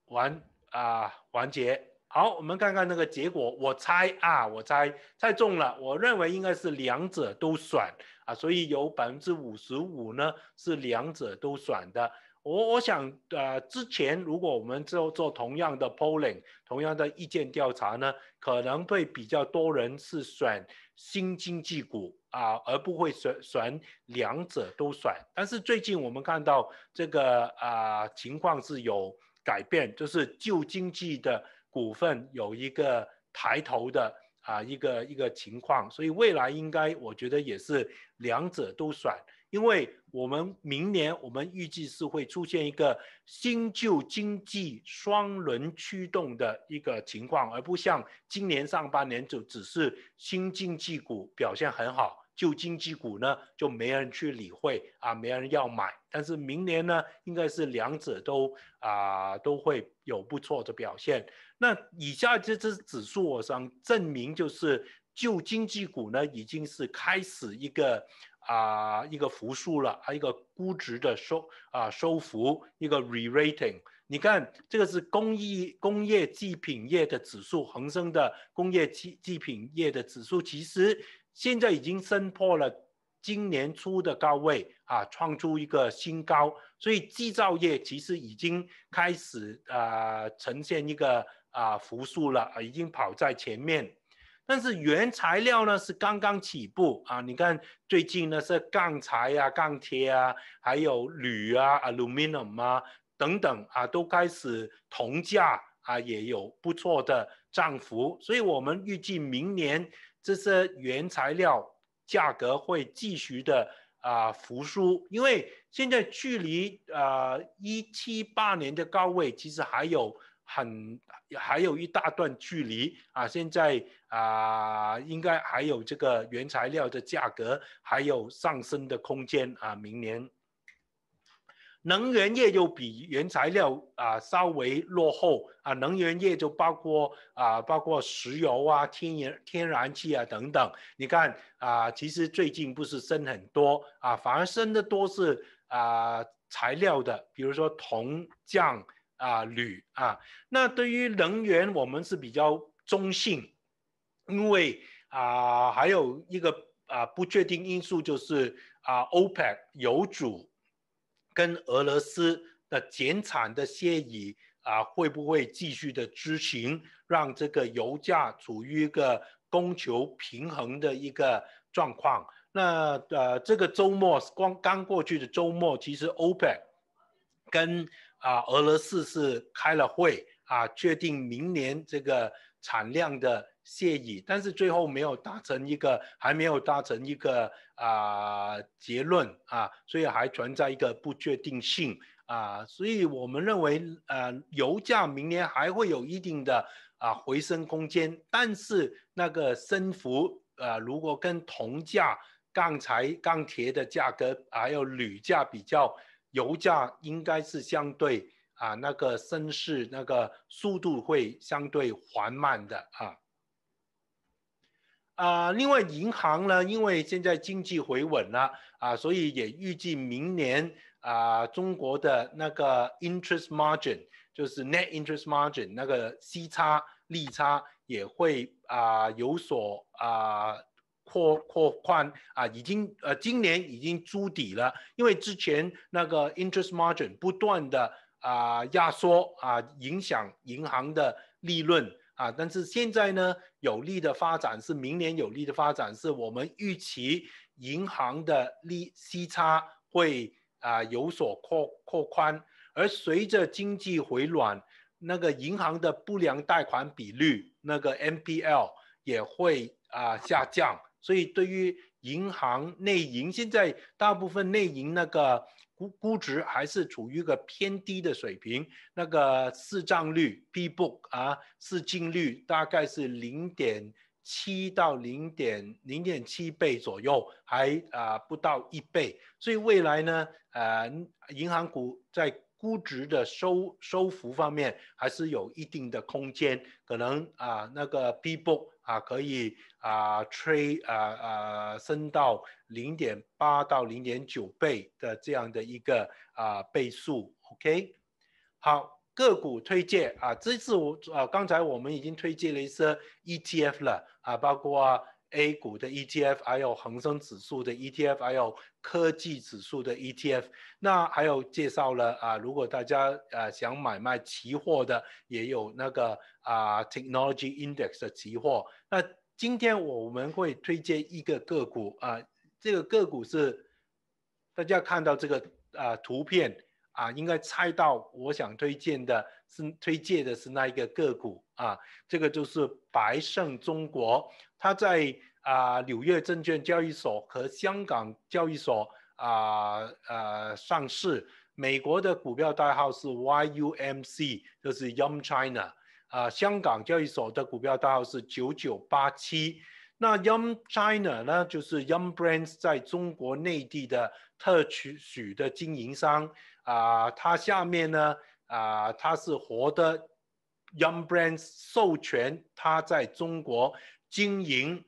完啊，完结。好，我们看看那个结果。我猜啊，我猜猜中了。我认为应该是两者都选啊，所以有百分之五十五呢是两者都选的。我我想呃，之前如果我们做做同样的 polling，同样的意见调查呢，可能会比较多人是选新经济股啊，而不会选选两者都选。但是最近我们看到这个啊情况是有改变，就是旧经济的。股份有一个抬头的啊，一个一个情况，所以未来应该我觉得也是两者都选，因为我们明年我们预计是会出现一个新旧经济双轮驱动的一个情况，而不像今年上半年就只是新经济股表现很好。旧经济股呢，就没人去理会啊，没人要买。但是明年呢，应该是两者都啊，都会有不错的表现。那以下这只指数，我想证明就是旧经济股呢，已经是开始一个啊，一个复苏了啊，一个估值的收啊收复一个 re-rating。你看这个是工艺工业制品业的指数，恒生的工业制制品业的指数其实。现在已经升破了今年初的高位啊，创出一个新高，所以制造业其实已经开始啊呈现一个啊复苏了，已经跑在前面。但是原材料呢是刚刚起步啊，你看最近呢是钢材啊、钢铁啊，还有铝啊、aluminum 啊等等啊，都开始铜价啊也有不错的涨幅，所以我们预计明年。这些原材料价格会继续的啊复苏，因为现在距离啊一七八年的高位其实还有很还有一大段距离啊，现在啊应该还有这个原材料的价格还有上升的空间啊，明年。能源业又比原材料啊稍微落后啊，能源业就包括啊，包括石油啊、天然天然气啊等等。你看啊，其实最近不是升很多啊，反而升的多是啊材料的，比如说铜、酱啊铝啊。那对于能源，我们是比较中性，因为啊还有一个啊不确定因素就是啊 OPEC 油主跟俄罗斯的减产的协议啊，会不会继续的执行，让这个油价处于一个供求平衡的一个状况？那呃，这个周末光刚过去的周末，其实 OPEC 跟啊俄罗斯是开了会啊，确定明年这个产量的。协议，但是最后没有达成一个，还没有达成一个啊结论啊，所以还存在一个不确定性啊，所以我们认为呃，油价明年还会有一定的啊回升空间，但是那个升幅啊，如果跟铜价、钢材、钢铁的价格还有铝价比较，油价应该是相对啊那个升势那个速度会相对缓慢的啊。啊，另外银行呢，因为现在经济回稳了啊，所以也预计明年啊，中国的那个 interest margin，就是 net interest margin 那个息差利差也会啊有所啊扩扩宽啊，已经呃今年已经筑底了，因为之前那个 interest margin 不断的啊压缩啊，影响银行的利润啊，但是现在呢。有利的发展是明年有利的发展，是我们预期银行的利息差会啊有所扩扩宽，而随着经济回暖，那个银行的不良贷款比率那个 NPL 也会啊下降，所以对于银行内银现在大部分内银那个。估估值还是处于一个偏低的水平，那个市账率 P book 啊，市净率大概是零点七到零点零点七倍左右，还啊不到一倍，所以未来呢，呃，银行股在估值的收收幅方面还是有一定的空间，可能啊那个 P book。啊，可以啊，吹啊啊，升到零点八到零点九倍的这样的一个啊倍数，OK？好，个股推荐啊，这次我啊，刚才我们已经推荐了一些 ETF 了啊，包括。A 股的 ETF，还有恒生指数的 ETF，还有科技指数的 ETF，那还有介绍了啊，如果大家呃想买卖期货的，也有那个啊 Technology Index 的期货。那今天我们会推荐一个个股啊，这个个股是大家看到这个啊图片。啊，应该猜到我想推荐的是推荐的是那一个个股啊，这个就是百胜中国，它在啊纽约证券交易所和香港交易所啊呃上市，美国的股票代号是 YUMC，就是 Yum China，啊香港交易所的股票代号是九九八七，那 Yum China 呢，就是 Yum Brands 在中国内地的特许许的经营商。啊，它下面呢，啊，它是获得 Young Brands 授权，它在中国经营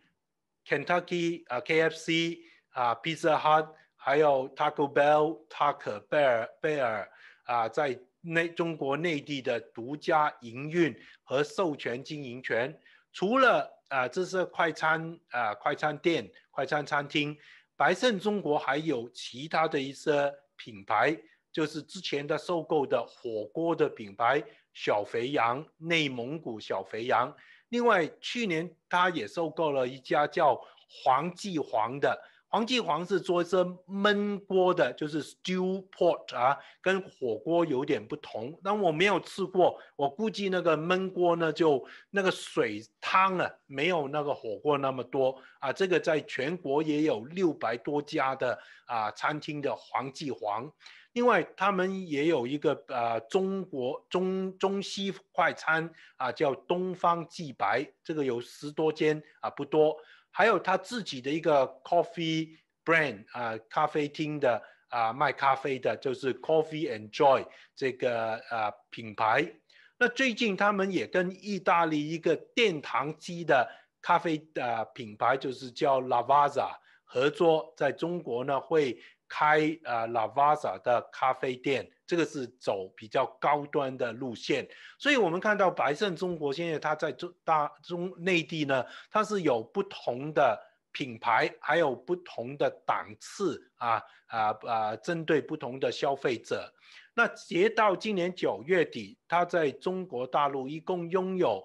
Kentucky 啊 KFC 啊 Pizza Hut 还有 Taco Bell Taco b e 贝尔贝尔啊在内中国内地的独家营运和授权经营权。除了啊，这是快餐啊快餐店快餐餐厅，百胜中国还有其他的一些品牌。就是之前的收购的火锅的品牌小肥羊，内蒙古小肥羊。另外，去年他也收购了一家叫黄记煌的。黄记煌是做这焖锅的，就是 stew pot 啊，跟火锅有点不同。但我没有吃过，我估计那个焖锅呢，就那个水汤啊，没有那个火锅那么多啊。这个在全国也有六百多家的啊餐厅的黄记煌。另外，他们也有一个呃中国中中西快餐啊，叫东方既白，这个有十多间啊，不多。还有他自己的一个 coffee brand 啊，咖啡厅的啊，卖咖啡的，就是 coffee and joy 这个啊品牌。那最近他们也跟意大利一个殿堂级的咖啡啊品牌，就是叫 Lavazza 合作，在中国呢会。开啊，Lavazza 的咖啡店，这个是走比较高端的路线。所以，我们看到百胜中国现在它在中大中内地呢，它是有不同的品牌，还有不同的档次啊啊啊，针对不同的消费者。那截到今年九月底，它在中国大陆一共拥有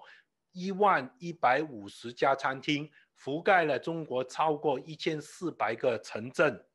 一万一百五十家餐厅，覆盖了中国超过一千四百个城镇。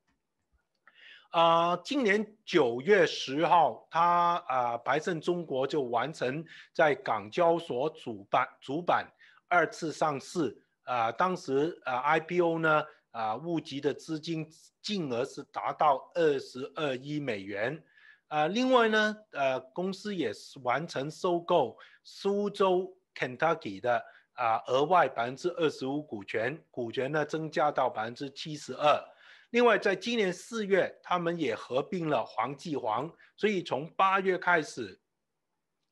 啊，今年九月十号，他啊，白胜中国就完成在港交所主板主板二次上市啊。当时啊，IPO 呢啊募集的资金金额是达到二十二亿美元啊。另外呢，呃，公司也是完成收购苏州 Kentucky 的啊额外百分之二十五股权，股权呢增加到百分之七十二。另外，在今年四月，他们也合并了黄记煌，所以从八月开始，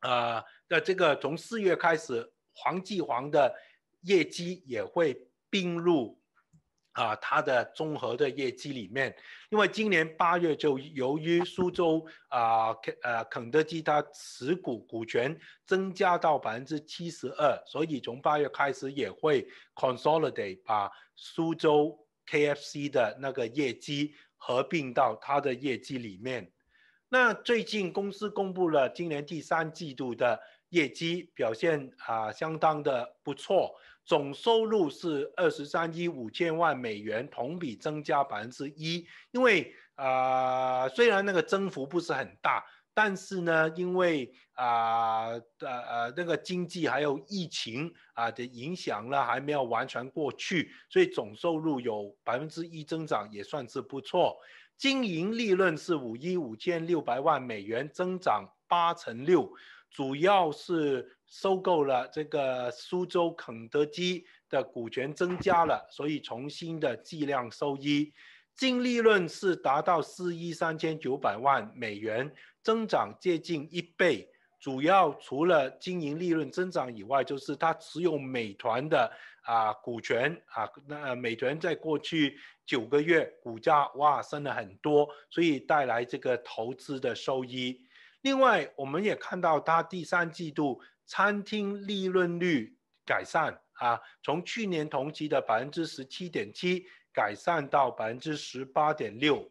呃，的这个从四月开始，黄记煌的业绩也会并入啊它的综合的业绩里面。因为今年八月就由于苏州啊肯呃肯德基它持股股权增加到百分之七十二，所以从八月开始也会 consolidate 把苏州。KFC 的那个业绩合并到它的业绩里面。那最近公司公布了今年第三季度的业绩表现啊，相当的不错。总收入是二十三亿五千万美元，同比增加百分之一。因为啊，虽然那个增幅不是很大。但是呢，因为啊，呃呃，那个经济还有疫情啊的影响呢，还没有完全过去，所以总收入有百分之一增长也算是不错。经营利润是五亿五千六百万美元，增长八成六，主要是收购了这个苏州肯德基的股权增加了，所以重新的计量收益，净利润是达到四亿三千九百万美元。增长接近一倍，主要除了经营利润增长以外，就是它持有美团的啊股权啊，那美团在过去九个月股价哇升了很多，所以带来这个投资的收益。另外，我们也看到它第三季度餐厅利润率改善啊，从去年同期的百分之十七点七改善到百分之十八点六。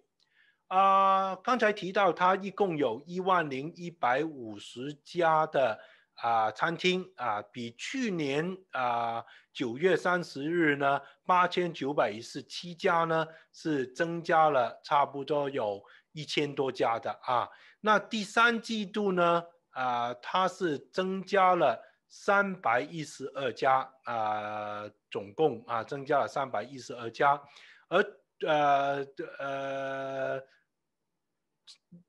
啊，刚才提到它一共有一万零一百五十家的啊餐厅啊，比去年啊九月三十日呢八千九百一十七家呢，是增加了差不多有一千多家的啊。那第三季度呢啊，它是增加了三百一十二家啊，总共啊增加了三百一十二家，而呃呃。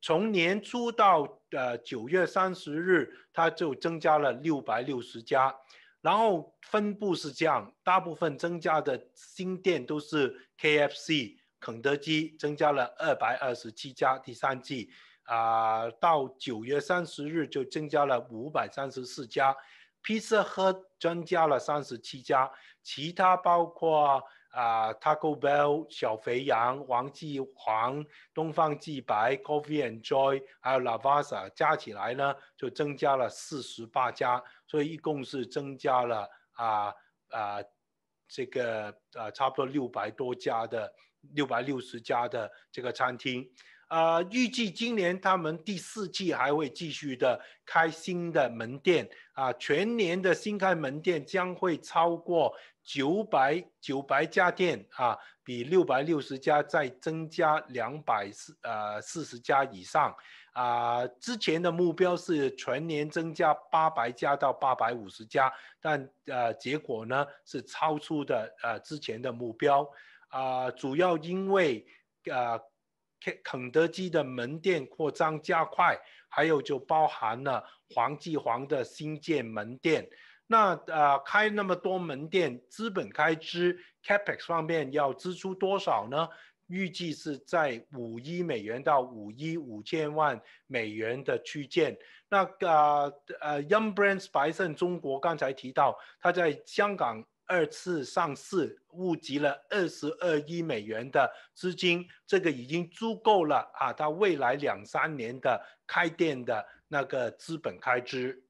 从年初到呃九月三十日，它就增加了六百六十家，然后分布是这样，大部分增加的新店都是 KFC、肯德基，增加了二百二十七家，第三季啊到九月三十日就增加了五百三十四家，披萨喝增加了三十七家，其他包括。啊，Taco Bell、小肥羊、王记、黄、东方记、白、Coffee a n d j o y 还有 La Vasa，加起来呢，就增加了四十八家，所以一共是增加了啊啊这个呃差不多六百多家的六百六十家的这个餐厅，啊，预计今年他们第四季还会继续的开新的门店，啊，全年的新开门店将会超过。九百九百家店啊，比六百六十家再增加两百四呃四十家以上啊。之前的目标是全年增加八百家到八百五十家，但呃结果呢是超出的呃之前的目标啊。主要因为呃肯肯德基的门店扩张加快，还有就包含了黄记煌的新建门店。那啊，开那么多门店，资本开支 （Capex） 方面要支出多少呢？预计是在五亿美元到五亿五千万美元的区间。那啊，呃，Young Brands 白胜中国刚才提到，它在香港二次上市募集了二十二亿美元的资金，这个已经足够了啊！它未来两三年的开店的那个资本开支。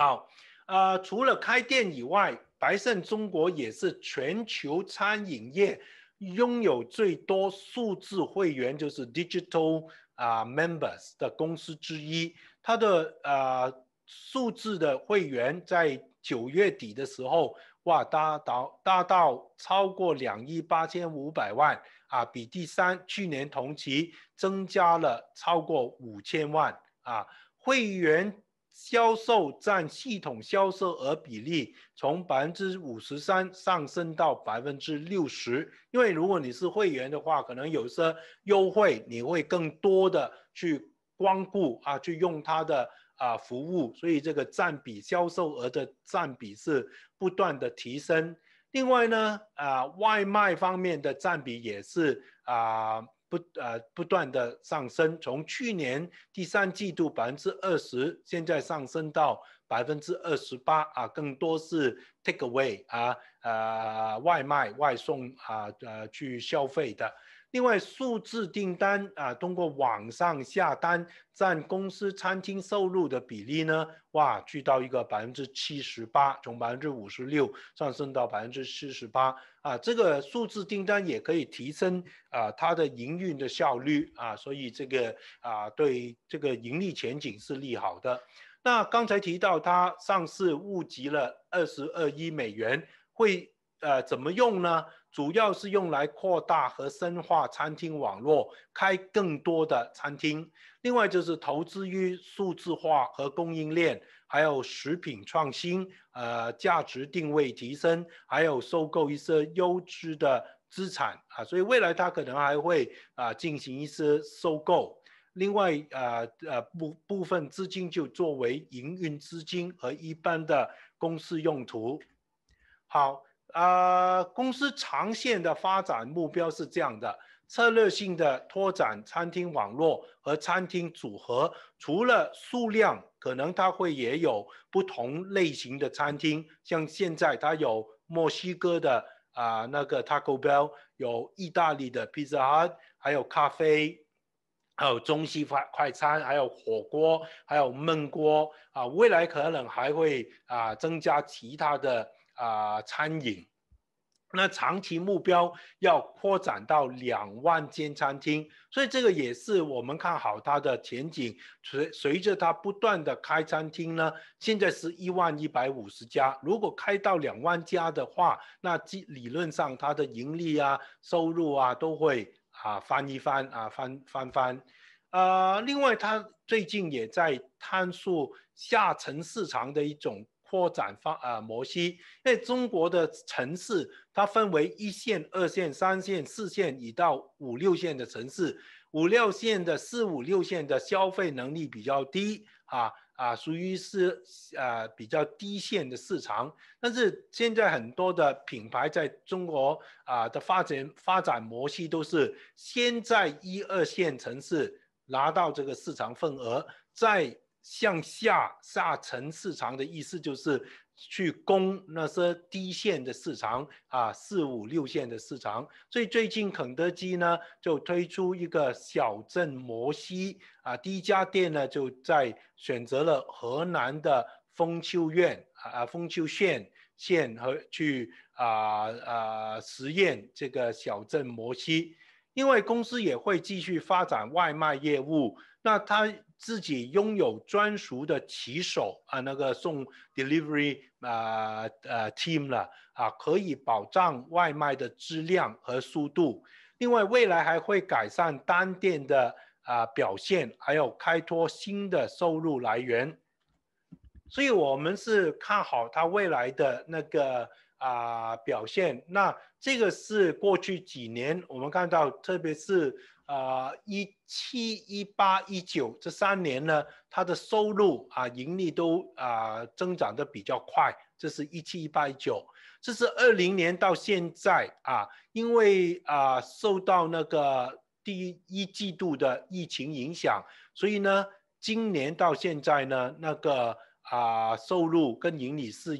好，呃，除了开店以外，白盛中国也是全球餐饮业拥有最多数字会员，就是 digital 啊 members 的公司之一。它的呃数字的会员在九月底的时候，哇，达到达到超过两亿八千五百万啊，比第三去年同期增加了超过五千万啊会员。销售占系统销售额比例从百分之五十三上升到百分之六十，因为如果你是会员的话，可能有些优惠，你会更多的去光顾啊，去用它的啊服务，所以这个占比销售额的占比是不断的提升。另外呢，啊外卖方面的占比也是啊。不呃，不断的上升，从去年第三季度百分之二十，现在上升到百分之二十八啊，更多是 take away 啊，呃外卖外送啊，呃去消费的。另外，数字订单啊，通过网上下单占公司餐厅收入的比例呢，哇，去到一个百分之七十八，从百分之五十六上升到百分之七十八。啊，这个数字订单也可以提升啊它的营运的效率啊，所以这个啊对这个盈利前景是利好的。那刚才提到它上市募集了二十二亿美元，会呃怎么用呢？主要是用来扩大和深化餐厅网络，开更多的餐厅。另外就是投资于数字化和供应链，还有食品创新，呃，价值定位提升，还有收购一些优质的资产啊。所以未来它可能还会啊进行一些收购。另外啊呃部部分资金就作为营运资金和一般的公司用途。好。啊，公司长线的发展目标是这样的：策略性的拓展餐厅网络和餐厅组合，除了数量，可能它会也有不同类型的餐厅。像现在它有墨西哥的啊那个 Taco Bell，有意大利的 Pizza Hut，还有咖啡，还有中西快快餐，还有火锅，还有焖锅啊。未来可能还会啊增加其他的。啊，餐饮，那长期目标要扩展到两万间餐厅，所以这个也是我们看好它的前景。随随着它不断的开餐厅呢，现在是一万一百五十家，如果开到两万家的话，那基理论上它的盈利啊、收入啊都会啊翻一翻啊翻翻翻。啊，另外它最近也在探索下沉市场的一种。扩展方啊模式，为中国的城市，它分为一线、二线、三线、四线，以到五六线的城市。五六线的、四五六线的消费能力比较低啊啊，属于是啊比较低线的市场。但是现在很多的品牌在中国啊的发展发展模式都是先在一二线城市拿到这个市场份额，再。向下下沉市场的意思就是去攻那些低线的市场啊，四五六线的市场。所以最近肯德基呢就推出一个小镇摩西啊，第一家店呢就在选择了河南的封丘县啊啊封丘县县和去啊啊实验这个小镇摩西。因为公司也会继续发展外卖业务，那他自己拥有专属的骑手啊，那个送 delivery 啊呃 team 了啊，可以保障外卖的质量和速度。另外，未来还会改善单店的啊表现，还有开拓新的收入来源。所以我们是看好他未来的那个。啊，表现那这个是过去几年我们看到，特别是啊一七、一八、一九这三年呢，它的收入啊、盈利都啊增长的比较快。这是一七、一八、一九，这是二零年到现在啊，因为啊受到那个第一季度的疫情影响，所以呢，今年到现在呢，那个。啊，收入跟盈利是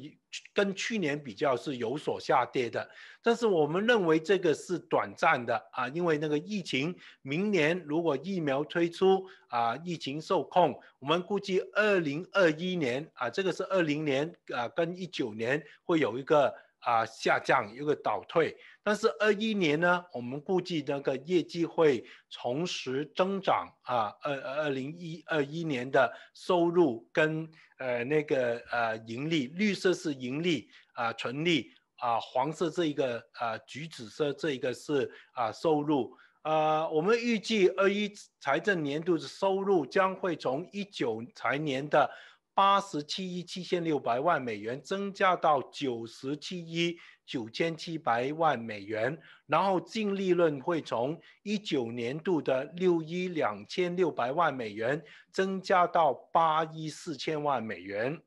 跟去年比较是有所下跌的，但是我们认为这个是短暂的啊，因为那个疫情，明年如果疫苗推出啊，疫情受控，我们估计二零二一年啊，这个是二零年啊，跟一九年会有一个啊下降，一个倒退。但是二一年呢，我们估计那个业绩会重拾增长啊，二二零一二一年的收入跟呃那个呃盈利，绿色是盈利啊，纯利啊，黄色这一个啊，橘紫色这一个是啊收入啊，我们预计二一财政年度的收入将会从一九财年的八十七亿七千六百万美元增加到九十七亿。九千七百万美元，然后净利润会从一九年度的六亿两千六百万美元增加到八亿四千万美元。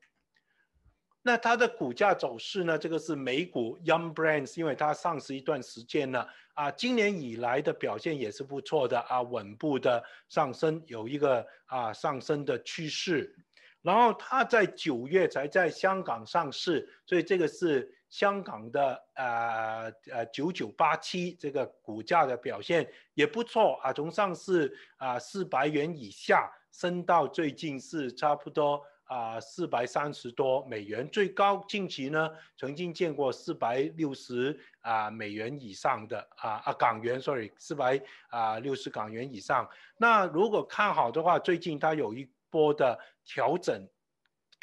那它的股价走势呢？这个是美股 Young Brands，因为它上市一段时间了啊，今年以来的表现也是不错的啊，稳步的上升，有一个啊上升的趋势。然后它在九月才在香港上市，所以这个是。香港的啊呃九九八七这个股价的表现也不错啊，从上市啊四百元以下升到最近是差不多啊四百三十多美元，最高近期呢曾经见过四百六十啊美元以上的啊啊港元，sorry 四百啊六十港元以上。那如果看好的话，最近它有一波的调整。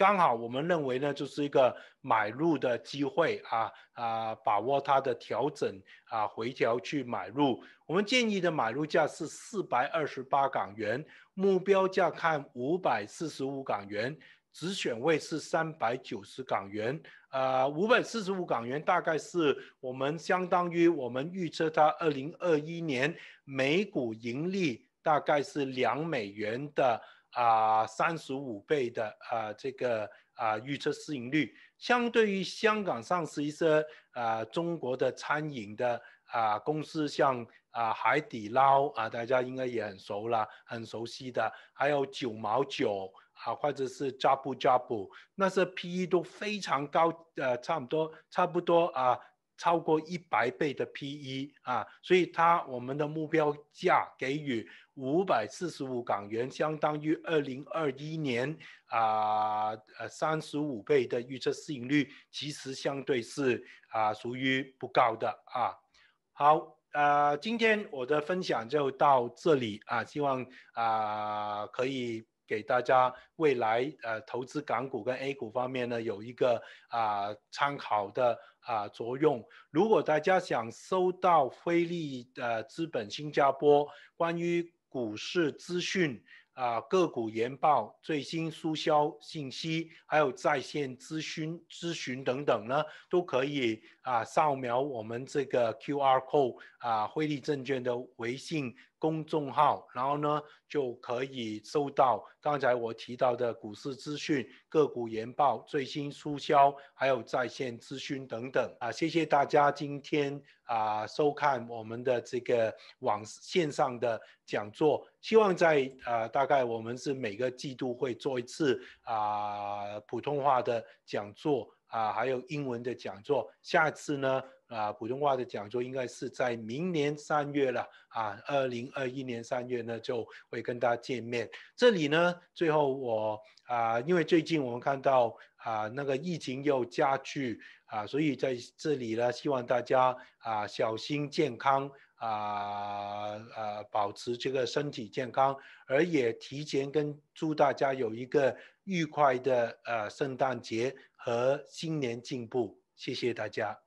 刚好我们认为呢，就是一个买入的机会啊啊，把握它的调整啊回调去买入。我们建议的买入价是四百二十八港元，目标价看五百四十五港元，止损位是三百九十港元。呃，五百四十五港元大概是我们相当于我们预测它二零二一年每股盈利大概是两美元的。啊，三十五倍的啊，这个啊预测市盈率，相对于香港上市一些啊中国的餐饮的啊公司，像啊海底捞啊，大家应该也很熟了，很熟悉的，还有九毛九啊，或者是 b j 呷 b 那些 PE 都非常高，呃，差不多差不多啊。超过一百倍的 P/E 啊，所以它我们的目标价给予五百四十五港元，相当于二零二一年啊呃三十五倍的预测市盈率，其实相对是啊属于不高的啊。好，呃，今天我的分享就到这里啊，希望啊可以。给大家未来呃投资港股跟 A 股方面呢，有一个啊参考的啊作用。如果大家想收到飞利的资本新加坡关于股市资讯啊个股研报最新促销信息，还有在线咨询咨询等等呢，都可以。啊，扫描我们这个 Q R code 啊，汇利证券的微信公众号，然后呢，就可以收到刚才我提到的股市资讯、个股研报、最新促销，还有在线资讯等等。啊，谢谢大家今天啊收看我们的这个网线上的讲座。希望在啊，大概我们是每个季度会做一次啊普通话的讲座。啊，还有英文的讲座，下次呢啊，普通话的讲座应该是在明年三月了啊，二零二一年三月呢就会跟大家见面。这里呢，最后我啊，因为最近我们看到啊，那个疫情又加剧啊，所以在这里呢，希望大家啊小心健康啊啊，保持这个身体健康，而也提前跟祝大家有一个愉快的呃圣诞节。和新年进步，谢谢大家。